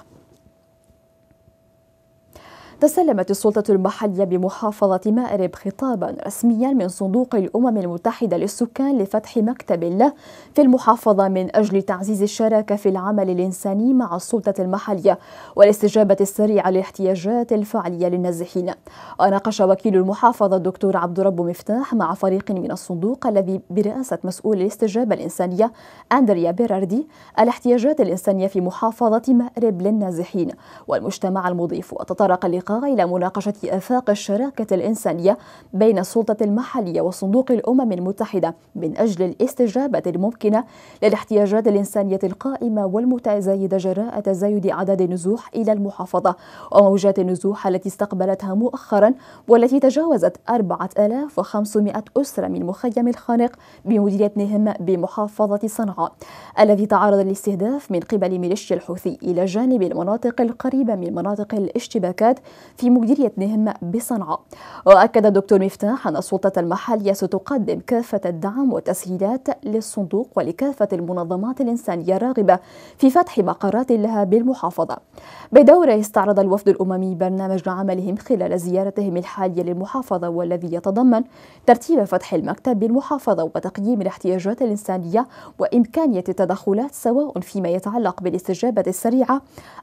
تسلمت السلطة المحلية بمحافظة مأرب خطابا رسميا من صندوق الأمم المتحدة للسكان لفتح مكتب له في المحافظة من أجل تعزيز الشراكة في العمل الإنساني مع السلطة المحلية والاستجابة السريعة للاحتياجات الفعلية للنازحين وناقش وكيل المحافظة الدكتور عبد رب مفتاح مع فريق من الصندوق الذي برئاسة مسؤول الاستجابة الإنسانية أندريا بيراردي الاحتياجات الإنسانية في محافظة مأرب للنازحين والمجتمع المضيف وتطرق اللقاء إلى مناقشة آفاق الشراكة الإنسانية بين السلطة المحلية وصندوق الأمم المتحدة من أجل الاستجابة الممكنة للاحتياجات الإنسانية القائمة والمتزايدة جراء تزايد عدد النزوح إلى المحافظة وموجات النزوح التي استقبلتها مؤخرا والتي تجاوزت 4500 أسرة من مخيم الخانق بمديريتهم بمحافظة صنعاء الذي تعرض للاستهداف من قبل ميليشيا الحوثي إلى جانب المناطق القريبة من مناطق الاشتباكات في مديرية نهم بصنعاء وأكد الدكتور مفتاح أن السلطة المحلية ستقدم كافة الدعم والتسهيلات للصندوق ولكافة المنظمات الإنسانية الراغبة في فتح مقرات لها بالمحافظة بدوره استعرض الوفد الأممي برنامج عملهم خلال زيارتهم الحالية للمحافظة والذي يتضمن ترتيب فتح المكتب بالمحافظة وتقييم الاحتياجات الإنسانية وإمكانية التدخلات سواء فيما يتعلق بالاستجابة السريعة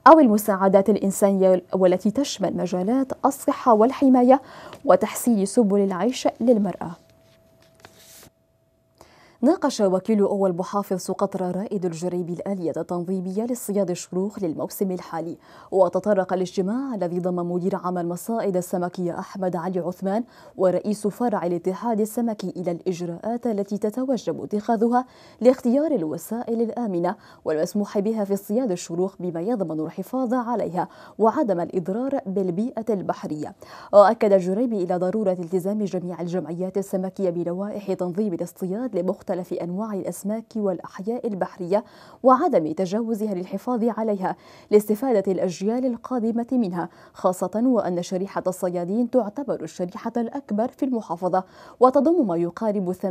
أو المساعدات الإنسانية والتي تشمل مجالات الصحة والحماية وتحسين سبل العيش للمرأة ناقش وكيل أول محافظ سقطرى رائد الجريب الآلية التنظيمية للصياد الشروخ للموسم الحالي وتطرق الاجتماع الذي ضم مدير عام المصائد السمكية أحمد علي عثمان ورئيس فرع الاتحاد السمكي إلى الإجراءات التي تتوجب اتخاذها لاختيار الوسائل الآمنة والمسموح بها في صياد الشروخ بما يضمن الحفاظ عليها وعدم الإضرار بالبيئة البحرية وأكد الجريب إلى ضرورة التزام جميع الجمعيات السمكية بلوائح تنظيم الاصطياد لمختلف مختلف أنواع الأسماك والأحياء البحرية وعدم تجاوزها للحفاظ عليها لاستفادة الأجيال القادمة منها خاصة وأن شريحة الصيادين تعتبر الشريحة الأكبر في المحافظة وتضم ما يقارب 80%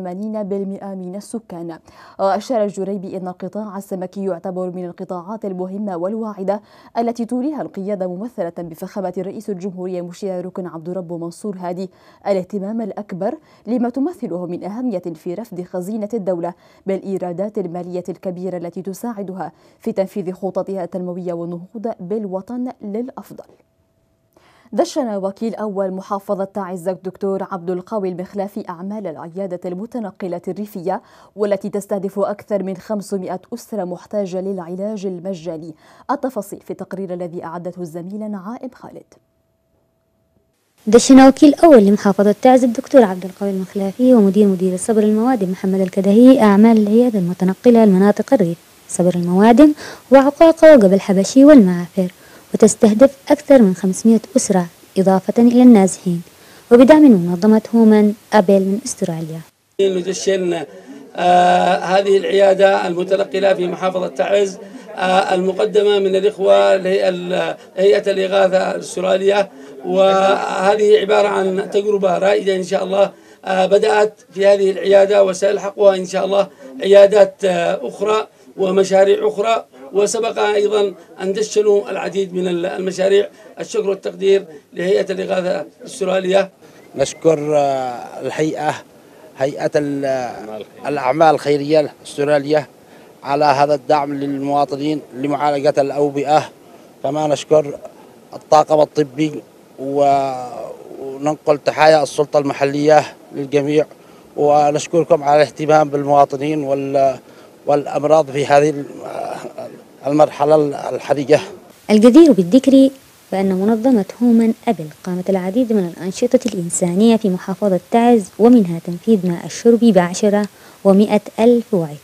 من السكان وأشار الجريبي أن القطاع السمكي يعتبر من القطاعات المهمة والواعدة التي توليها القيادة ممثلة بفخامة رئيس الجمهورية مشير ركن عبد رب منصور هادي الاهتمام الأكبر لما تمثله من أهمية في رفد خزينة ميزانيات الدولة بالإيرادات المالية الكبيرة التي تساعدها في تنفيذ خططها التنموية والنهوض بالوطن للأفضل دشن وكيل أول محافظة تعز الدكتور عبد القوي المخلافي أعمال العيادة المتنقلة الريفية والتي تستهدف أكثر من 500 أسرة محتاجة للعلاج المجاني التفاصيل في التقرير الذي أعدته الزميل نعائم خالد وكيل الأول لمحافظة تعز الدكتور عبد القوي المخلافي ومدير مدير صبر الموادم محمد الكدهي أعمال العيادة المتنقلة لمناطق الريف صبر الموادم وعقاقة وقبل حبشي والمعافر وتستهدف أكثر من 500 أسرة إضافة إلى النازحين وبدعم من منظمة هومان أبل من أستراليا ندشن آه هذه العيادة المتنقلة في محافظة تعز آه المقدمة من الإخوة هيئة الإغاثة الأسترالية وهذه عبارة عن تجربة رائدة إن شاء الله آه، بدأت في هذه العيادة وسيلحقها إن شاء الله عيادات آه، أخرى ومشاريع أخرى وسبق أيضا أن دشنوا العديد من المشاريع الشكر والتقدير لهيئة الإغاثة السرالية نشكر آه، الهيئة هيئة الأعمال الخيرية السرالية على هذا الدعم للمواطنين لمعالجة الأوبئة كما نشكر الطاقم الطبي وننقل تحايا السلطة المحلية للجميع ونشكركم على الاهتمام بالمواطنين والأمراض في هذه المرحلة الحرجة الجدير بالذكر بأن منظمة هومن أبل قامت العديد من الأنشطة الإنسانية في محافظة تعز ومنها تنفيذ ماء الشرب بعشرة ومئة ألف وعد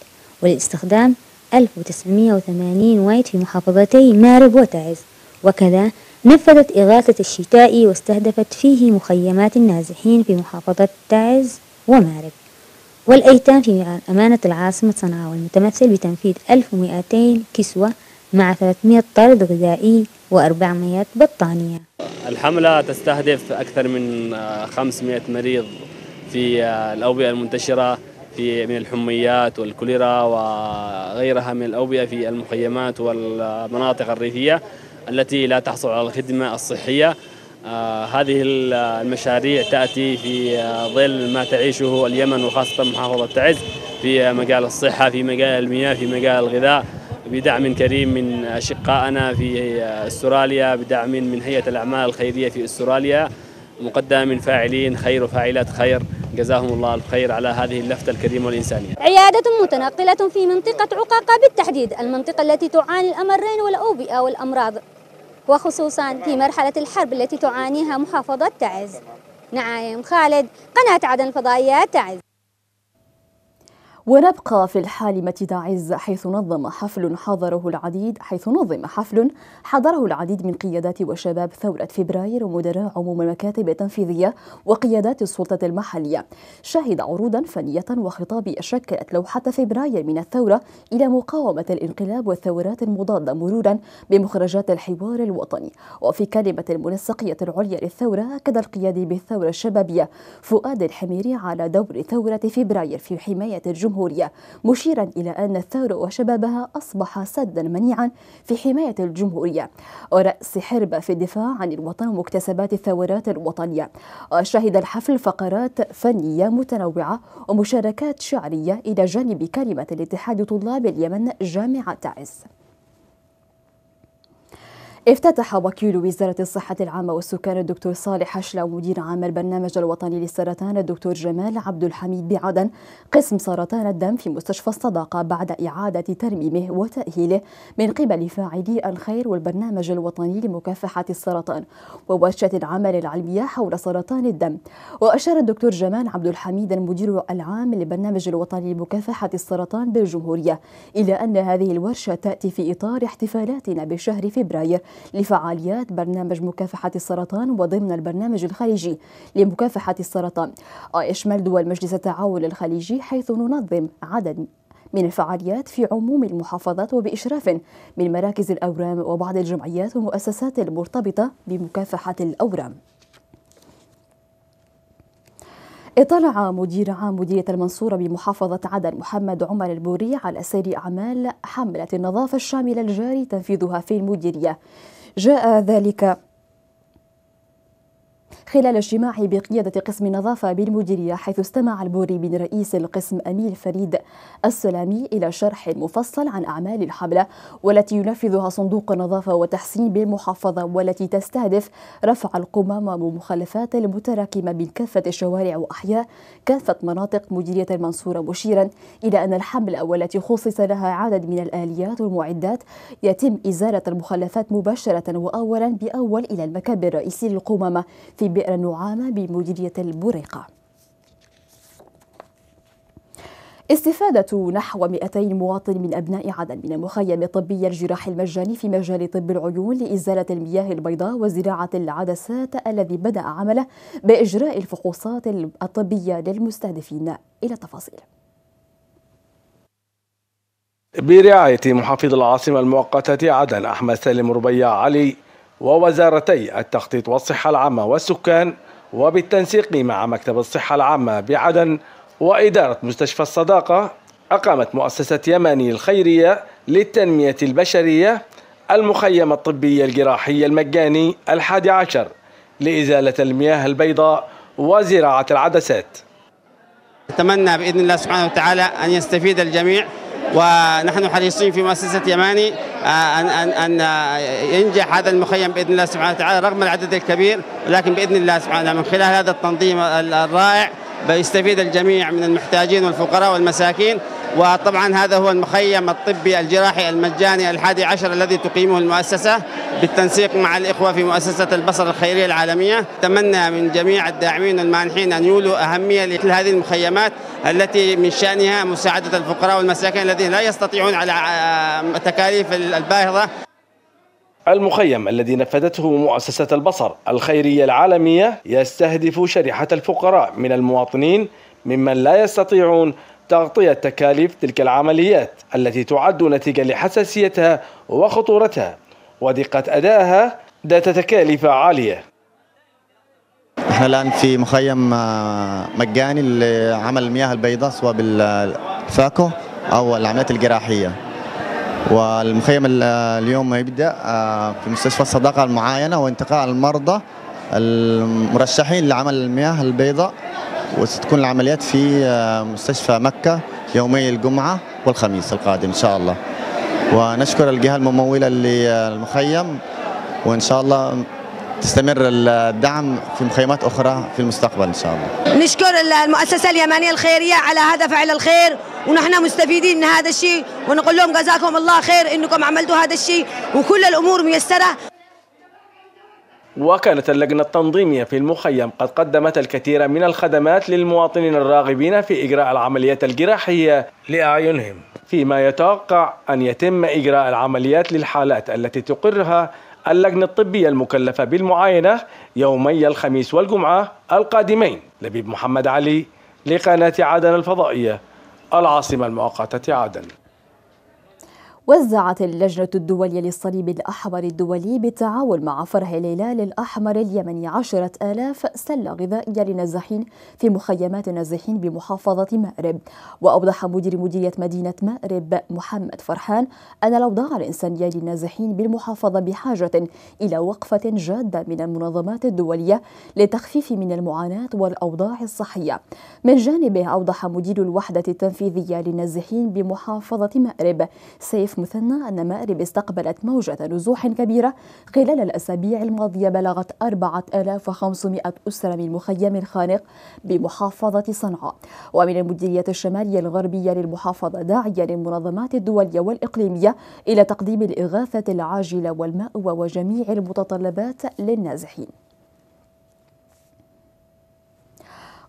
والاستخدام 1980 وايت في محافظتي مارب وتعز وكذا نفذت إغاثة الشتاء واستهدفت فيه مخيمات النازحين في محافظة تعز ومارب والأيتام في أمانة العاصمة صنعاء والمتمثل بتنفيذ 1200 كسوة مع 300 طرد غذائي و400 بطانية الحملة تستهدف أكثر من 500 آه، مريض في آه، الأوبئة المنتشرة في من الحميات والكوليرا وغيرها من الأوبئة في المخيمات والمناطق الريفية التي لا تحصل على الخدمة الصحية آه، هذه المشاريع تأتي في آه، ظل ما تعيشه اليمن وخاصة محافظة تعز في مجال الصحة في مجال المياه في مجال الغذاء بدعم كريم من أشقائنا في آه، استراليا بدعم من هيئة الأعمال الخيرية في استراليا مقدمة من فاعلين خير وفاعلات خير جزاهم الله الخير على هذه اللفتة الكريمة والإنسانية عيادة متنقلة في منطقة عقاقة بالتحديد المنطقة التي تعاني الأمرين والأوبئة والأمراض وخصوصا في مرحلة الحرب التي تعانيها محافظة تعز نعايم خالد قناة عدن الفضائية تعز ونبقى في الحال الحالمة عز حيث نظم حفل حضره العديد حيث نظم حفل حضره العديد من قيادات وشباب ثورة فبراير ومدراء عموم المكاتب التنفيذية وقيادات السلطة المحلية شهد عروضا فنية وخطاب شكلت لوحة فبراير من الثورة إلى مقاومة الانقلاب والثورات المضادة مرورا بمخرجات الحوار الوطني وفي كلمة المنسقية العليا للثورة أكد القيادي بالثورة الشبابية فؤاد الحميري على دور ثورة فبراير في حماية الجمهور الجمهورية مشيرا إلى أن الثورة وشبابها أصبح سدا منيعا في حماية الجمهورية ورأس حربة في الدفاع عن الوطن ومكتسبات الثورات الوطنية شهد الحفل فقرات فنية متنوعة ومشاركات شعرية إلى جانب كلمة الاتحاد طلاب اليمن جامعة تعز افتتح وكيل وزارة الصحة العامة والسكان الدكتور صالح حشلة ومدير عام البرنامج الوطني للسرطان الدكتور جمال عبد الحميد بعدن قسم سرطان الدم في مستشفى الصداقة بعد إعادة ترميمه وتأهيله من قبل فاعلي الخير والبرنامج الوطني لمكافحة السرطان وورشة العمل العلمية حول سرطان الدم وأشار الدكتور جمال عبد الحميد المدير العام للبرنامج الوطني لمكافحة السرطان بالجمهورية إلى أن هذه الورشة تأتي في إطار احتفالاتنا بشهر فبراير لفعاليات برنامج مكافحة السرطان وضمن البرنامج الخليجي لمكافحة السرطان ويشمل دول مجلس التعاون الخليجي حيث ننظم عدد من الفعاليات في عموم المحافظات وبإشراف من مراكز الأورام وبعض الجمعيات والمؤسسات المرتبطة بمكافحة الأورام اطلع مدير عام مديرية المنصورة بمحافظة عدن محمد عمر البوري على سير أعمال حملة النظافة الشاملة الجاري تنفيذها في المديرية جاء ذلك خلال اجتماع بقيادة قسم النظافة بالمديرية حيث استمع البوري من رئيس القسم أميل فريد السلامي إلى شرح مفصل عن أعمال الحملة والتي ينفذها صندوق النظافة والتحسين بالمحافظة والتي تستهدف رفع القمامة ومخلفات المتراكمة من كافة الشوارع وأحياء كافة مناطق مديرية المنصورة مشيرا إلى أن الحملة والتي خصص لها عدد من الآليات والمعدات يتم إزالة المخلفات مباشرة وأولا بأول إلى المكب الرئيسي للقمامة في بئر النعامة بمديرية البريقة استفادة نحو 200 مواطن من أبناء عدن من المخيم الطبي الجراحي المجاني في مجال طب العيون لإزالة المياه البيضاء وزراعة العدسات الذي بدأ عمله بإجراء الفحوصات الطبية للمستهدفين إلى التفاصيل برعاية محافظ العاصمة المؤقتة عدن أحمد سالم ربيع علي ووزارتي التخطيط والصحة العامة والسكان وبالتنسيق مع مكتب الصحة العامة بعدن وإدارة مستشفى الصداقة أقامت مؤسسة يماني الخيرية للتنمية البشرية المخيم الطبي الجراحي المجاني الحادي عشر لإزالة المياه البيضاء وزراعة العدسات نتمنى بإذن الله سبحانه وتعالى أن يستفيد الجميع ونحن حريصين في مؤسسة يماني آه، أن, أن, أن ينجح هذا المخيم بإذن الله سبحانه وتعالى رغم العدد الكبير لكن بإذن الله سبحانه من خلال هذا التنظيم الرائع بيستفيد الجميع من المحتاجين والفقراء والمساكين وطبعا هذا هو المخيم الطبي الجراحي المجاني الحادي عشر الذي تقيمه المؤسسة بالتنسيق مع الإخوة في مؤسسة البصر الخيرية العالمية تمنى من جميع الداعمين والمانحين أن يولوا أهمية لمثل هذه المخيمات التي من شأنها مساعدة الفقراء والمساكين الذين لا يستطيعون على آه، تكاليف الباهظة المخيم الذي نفذته مؤسسة البصر الخيرية العالمية يستهدف شريحة الفقراء من المواطنين ممن لا يستطيعون تغطية تكاليف تلك العمليات التي تعد نتيجة لحساسيتها وخطورتها ودقة أدائها ذات تكاليف عالية احنا الان في مخيم آه، مجاني لعمل المياه البيضاء سواء بالفاكو او العمليات الجراحيه والمخيم اليوم يبدا آه، في مستشفى الصداقه المعاينه وانتقاء المرضى المرشحين لعمل المياه البيضاء وستكون العمليات في آه، مستشفى مكه يومي الجمعه والخميس القادم ان شاء الله ونشكر الجهه المموله للمخيم وان شاء الله تستمر الدعم في مخيمات أخرى في المستقبل إن شاء الله نشكر المؤسسة اليمنية الخيرية على هذا فعل الخير ونحن مستفيدين من هذا الشيء ونقول لهم جزاكم الله خير انكم عملتوا هذا الشيء وكل الامور ميسره وكانت اللجنة التنظيمية في المخيم قد قدمت الكثير من الخدمات للمواطنين الراغبين في إجراء العمليات الجراحية لأعينهم فيما يتوقع أن يتم إجراء العمليات للحالات التي تقرها اللجنة الطبية المكلفة بالمعاينة يومي الخميس والجمعة القادمين لبيب محمد علي لقناة عدن الفضائية العاصمة المؤقتة عدن وزعت اللجنة الدولية للصليب الأحمر الدولي بالتعاون مع فرع الهلال الأحمر اليمني عشرة آلاف سلة غذائية للنازحين في مخيمات النازحين بمحافظة مأرب وأوضح مدير مديرية مدينة مأرب محمد فرحان أن الأوضاع الإنسانية للنازحين بالمحافظة بحاجة إلى وقفة جادة من المنظمات الدولية للتخفيف من المعاناة والأوضاع الصحية من جانبه أوضح مدير الوحدة التنفيذية للنازحين بمحافظة مأرب سيف مثنى أن مأرب استقبلت موجة نزوح كبيرة خلال الأسابيع الماضية بلغت 4500 أسرة من مخيم الخانق بمحافظة صنعاء ومن المديرية الشمالية الغربية للمحافظة داعية للمنظمات الدولية والإقليمية إلى تقديم الإغاثة العاجلة والمأوى وجميع المتطلبات للنازحين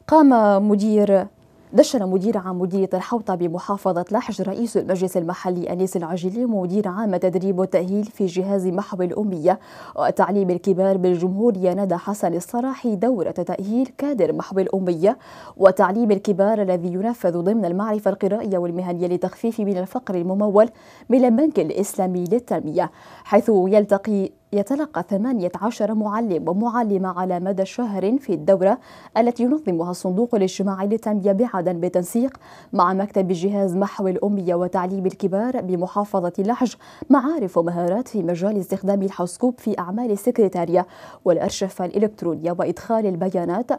قام مدير دشن مدير عام مدية الحوطة بمحافظة لحج رئيس المجلس المحلي أنيس العجلي ومدير عام تدريب والتأهيل في جهاز محو الأمية وتعليم الكبار بالجمهورية ندى حسن الصراحي دورة تأهيل كادر محو الأمية وتعليم الكبار الذي ينفذ ضمن المعرفة القرائية والمهنية لتخفيف من الفقر الممول من البنك الإسلامي للتنمية حيث يلتقي يتلقى 18 معلم ومعلمة على مدى شهر في الدورة التي ينظمها الصندوق الاجتماعي للتنمية بعدن بتنسيق مع مكتب جهاز محو الأمية وتعليم الكبار بمحافظة لحج معارف ومهارات في مجال استخدام الحوسكوب في أعمال السكرتارية والأرشفة الإلكترونية وإدخال البيانات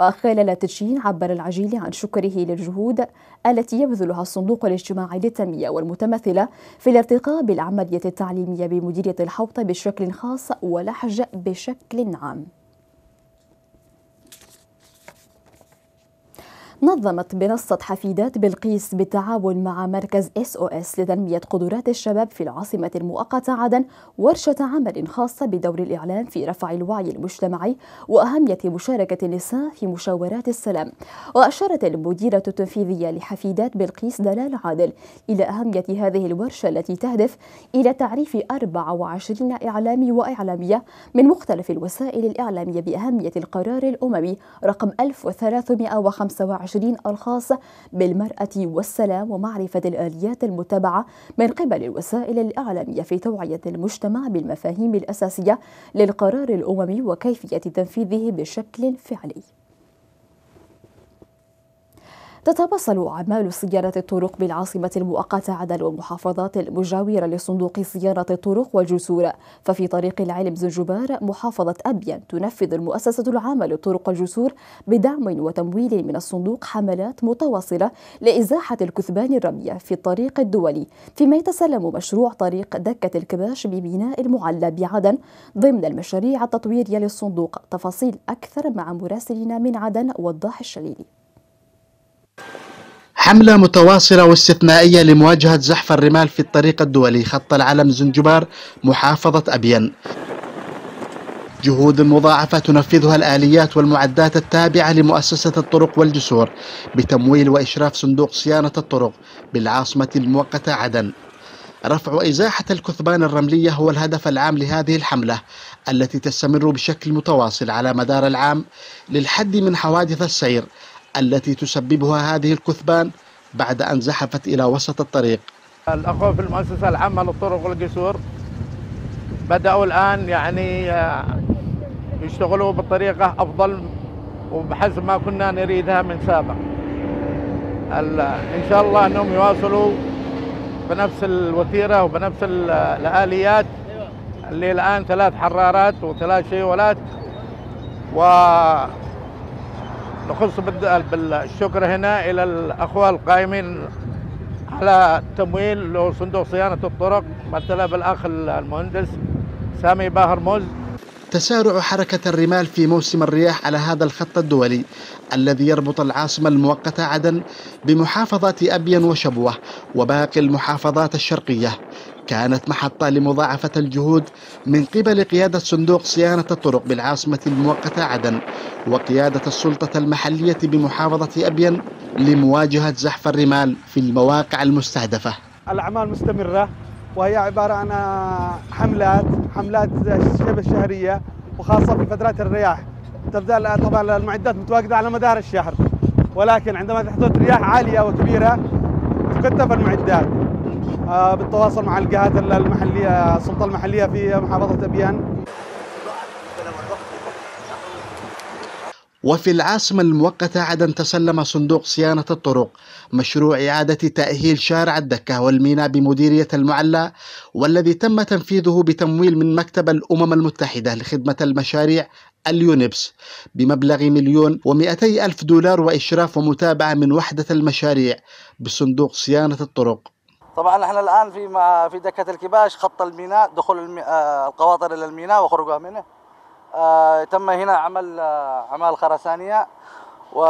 وخلال التدشين عبر العجيل عن شكره للجهود التي يبذلها الصندوق الاجتماعي للتنمية والمتمثلة في الارتقاء بالعملية التعليمية بمديرية الحوطة بشكل خاص ولحج بشكل عام نظمت منصة حفيدات بلقيس بالتعاون مع مركز اس او اس لتنمية قدرات الشباب في العاصمة المؤقتة عدن ورشة عمل خاصة بدور الإعلام في رفع الوعي المجتمعي وأهمية مشاركة النساء في مشاورات السلام وأشارت المديرة التنفيذية لحفيدات بلقيس دلال عادل إلى أهمية هذه الورشة التي تهدف إلى تعريف 24 إعلامي وإعلامية من مختلف الوسائل الإعلامية بأهمية القرار الأممي رقم 1325 المناشدين الخاص بالمرأة والسلام ومعرفة الآليات المتبعة من قبل الوسائل الإعلامية في توعية المجتمع بالمفاهيم الأساسية للقرار الأممي وكيفية تنفيذه بشكل فعلي تتواصل أعمال سيارة الطرق بالعاصمة المؤقتة عدن والمحافظات المجاورة لصندوق سيارة الطرق والجسور ففي طريق العلم زنجبار محافظة أبين تنفذ المؤسسة العامة للطرق والجسور بدعم وتمويل من الصندوق حملات متواصلة لإزاحة الكثبان الرمية في الطريق الدولي فيما يتسلم مشروع طريق دكة الكباش ببناء المعلى بعدن ضمن المشاريع التطويرية للصندوق تفاصيل أكثر مع مراسلنا من عدن والضاح الشليلي حملة متواصلة واستثنائية لمواجهة زحف الرمال في الطريق الدولي خط العلم زنجبار محافظة أبين جهود مضاعفة تنفذها الآليات والمعدات التابعة لمؤسسة الطرق والجسور بتمويل وإشراف صندوق صيانة الطرق بالعاصمة المؤقتة عدن رفع إزاحة الكثبان الرملية هو الهدف العام لهذه الحملة التي تستمر بشكل متواصل على مدار العام للحد من حوادث السير التي تسببها هذه الكثبان بعد أن زحفت إلى وسط الطريق الأخوة في المؤسسة العامة للطرق والقصور بدأوا الآن يعني آه، يشتغلوا بطريقة أفضل وبحسب ما كنا نريدها من سابق إن شاء الله أنهم يواصلوا بنفس الوتيرة وبنفس الآليات اللي الآن ثلاث حرارات وثلاث شيولات و نخص بالشكر هنا إلى الأخوة القائمين على التمويل لصندوق صيانة الطرق مثلا بالأخ المهندس سامي باهر موز تسارع حركة الرمال في موسم الرياح على هذا الخط الدولي الذي يربط العاصمة المؤقتة عدن بمحافظة أبين وشبوة وباقي المحافظات الشرقية كانت محطة لمضاعفة الجهود من قبل قيادة صندوق صيانة الطرق بالعاصمة المؤقتة عدن وقيادة السلطة المحلية بمحافظة أبين لمواجهة زحف الرمال في المواقع المستهدفة الأعمال مستمرة وهي عبارة عن حملات حملات شبه شهرية وخاصة في فترات الرياح تبدأ طبعا المعدات متواجدة على مدار الشهر ولكن عندما تحدث رياح عالية وكبيرة تكتف المعدات آه، بالتواصل مع الجهات المحليه السلطه المحليه في محافظه ابيان وفي العاصمة المؤقتة عدن تسلم صندوق صيانة الطرق مشروع إعادة تأهيل شارع الدكة والميناء بمديرية المعلى والذي تم تنفيذه بتمويل من مكتب الأمم المتحدة لخدمة المشاريع اليونبس بمبلغ مليون ومئتي ألف دولار وإشراف ومتابعة من وحدة المشاريع بصندوق صيانة الطرق طبعا احنا الان في مع في دكه الكباش خط الميناء دخول المي... آه القواطر الى الميناء وخروجها منه آه تم هنا عمل آه اعمال خرسانيه و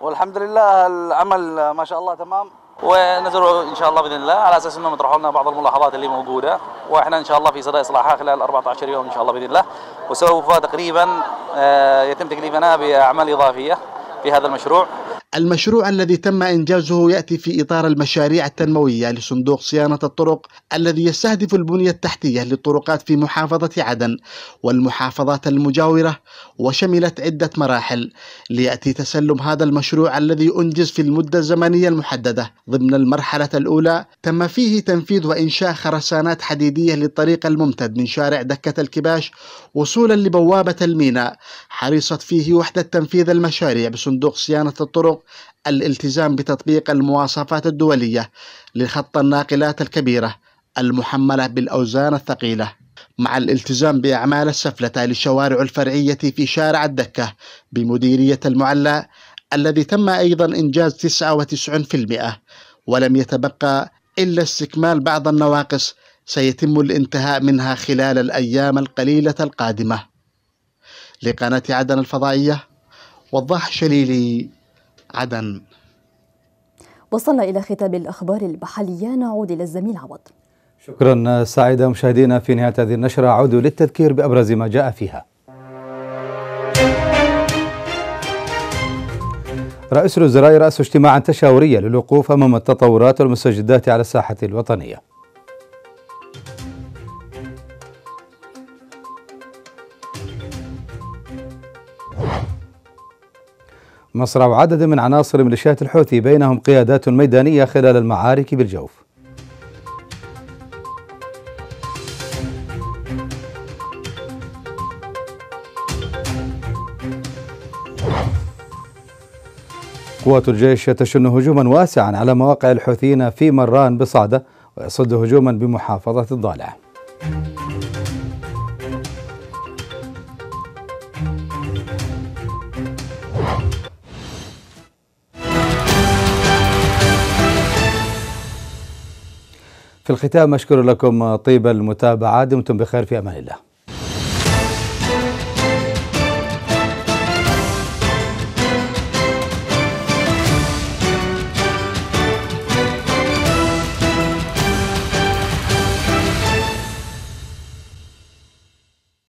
والحمد لله العمل ما شاء الله تمام ونزلوا ان شاء الله باذن الله على اساس انهم يطرحوا لنا بعض الملاحظات اللي موجوده واحنا ان شاء الله في صدى اصلاحها خلال 14 يوم ان شاء الله باذن الله وسوف تقريبا آه، يتم تكليفنا باعمال اضافيه في هذا المشروع المشروع الذي تم إنجازه يأتي في إطار المشاريع التنموية لصندوق صيانة الطرق الذي يستهدف البنية التحتية للطرقات في محافظة عدن والمحافظات المجاورة وشملت عدة مراحل ليأتي تسلم هذا المشروع الذي أنجز في المدة الزمنية المحددة ضمن المرحلة الأولى تم فيه تنفيذ وإنشاء خرسانات حديدية للطريق الممتد من شارع دكة الكباش وصولا لبوابة الميناء حرصت فيه وحدة تنفيذ المشاريع بصندوق صيانة الطرق الالتزام بتطبيق المواصفات الدولية لخط الناقلات الكبيرة المحملة بالأوزان الثقيلة مع الالتزام بأعمال السفلتة للشوارع الفرعية في شارع الدكة بمديرية المعلى الذي تم أيضا إنجاز 99% ولم يتبقى إلا استكمال بعض النواقص سيتم الانتهاء منها خلال الأيام القليلة القادمة لقناة عدن الفضائية وضح شليلي عدن وصلنا إلى ختام الأخبار البحرية نعود إلى الزميل عوض شكرا سعيدة مشاهدينا في نهاية هذه النشرة عودوا للتذكير بأبرز ما جاء فيها رئيس الوزراء رأس اجتماعا تشاوريا للوقوف أمام التطورات والمستجدات على الساحة الوطنية مصرع عدد من عناصر ميليشيات الحوثي بينهم قيادات ميدانية خلال المعارك بالجوف قوات الجيش تشن هجوما واسعا على مواقع الحوثيين في مران بصعدة ويصد هجوما بمحافظة الضالع في الختام أشكر لكم طيب المتابعة دمتم بخير في أمان الله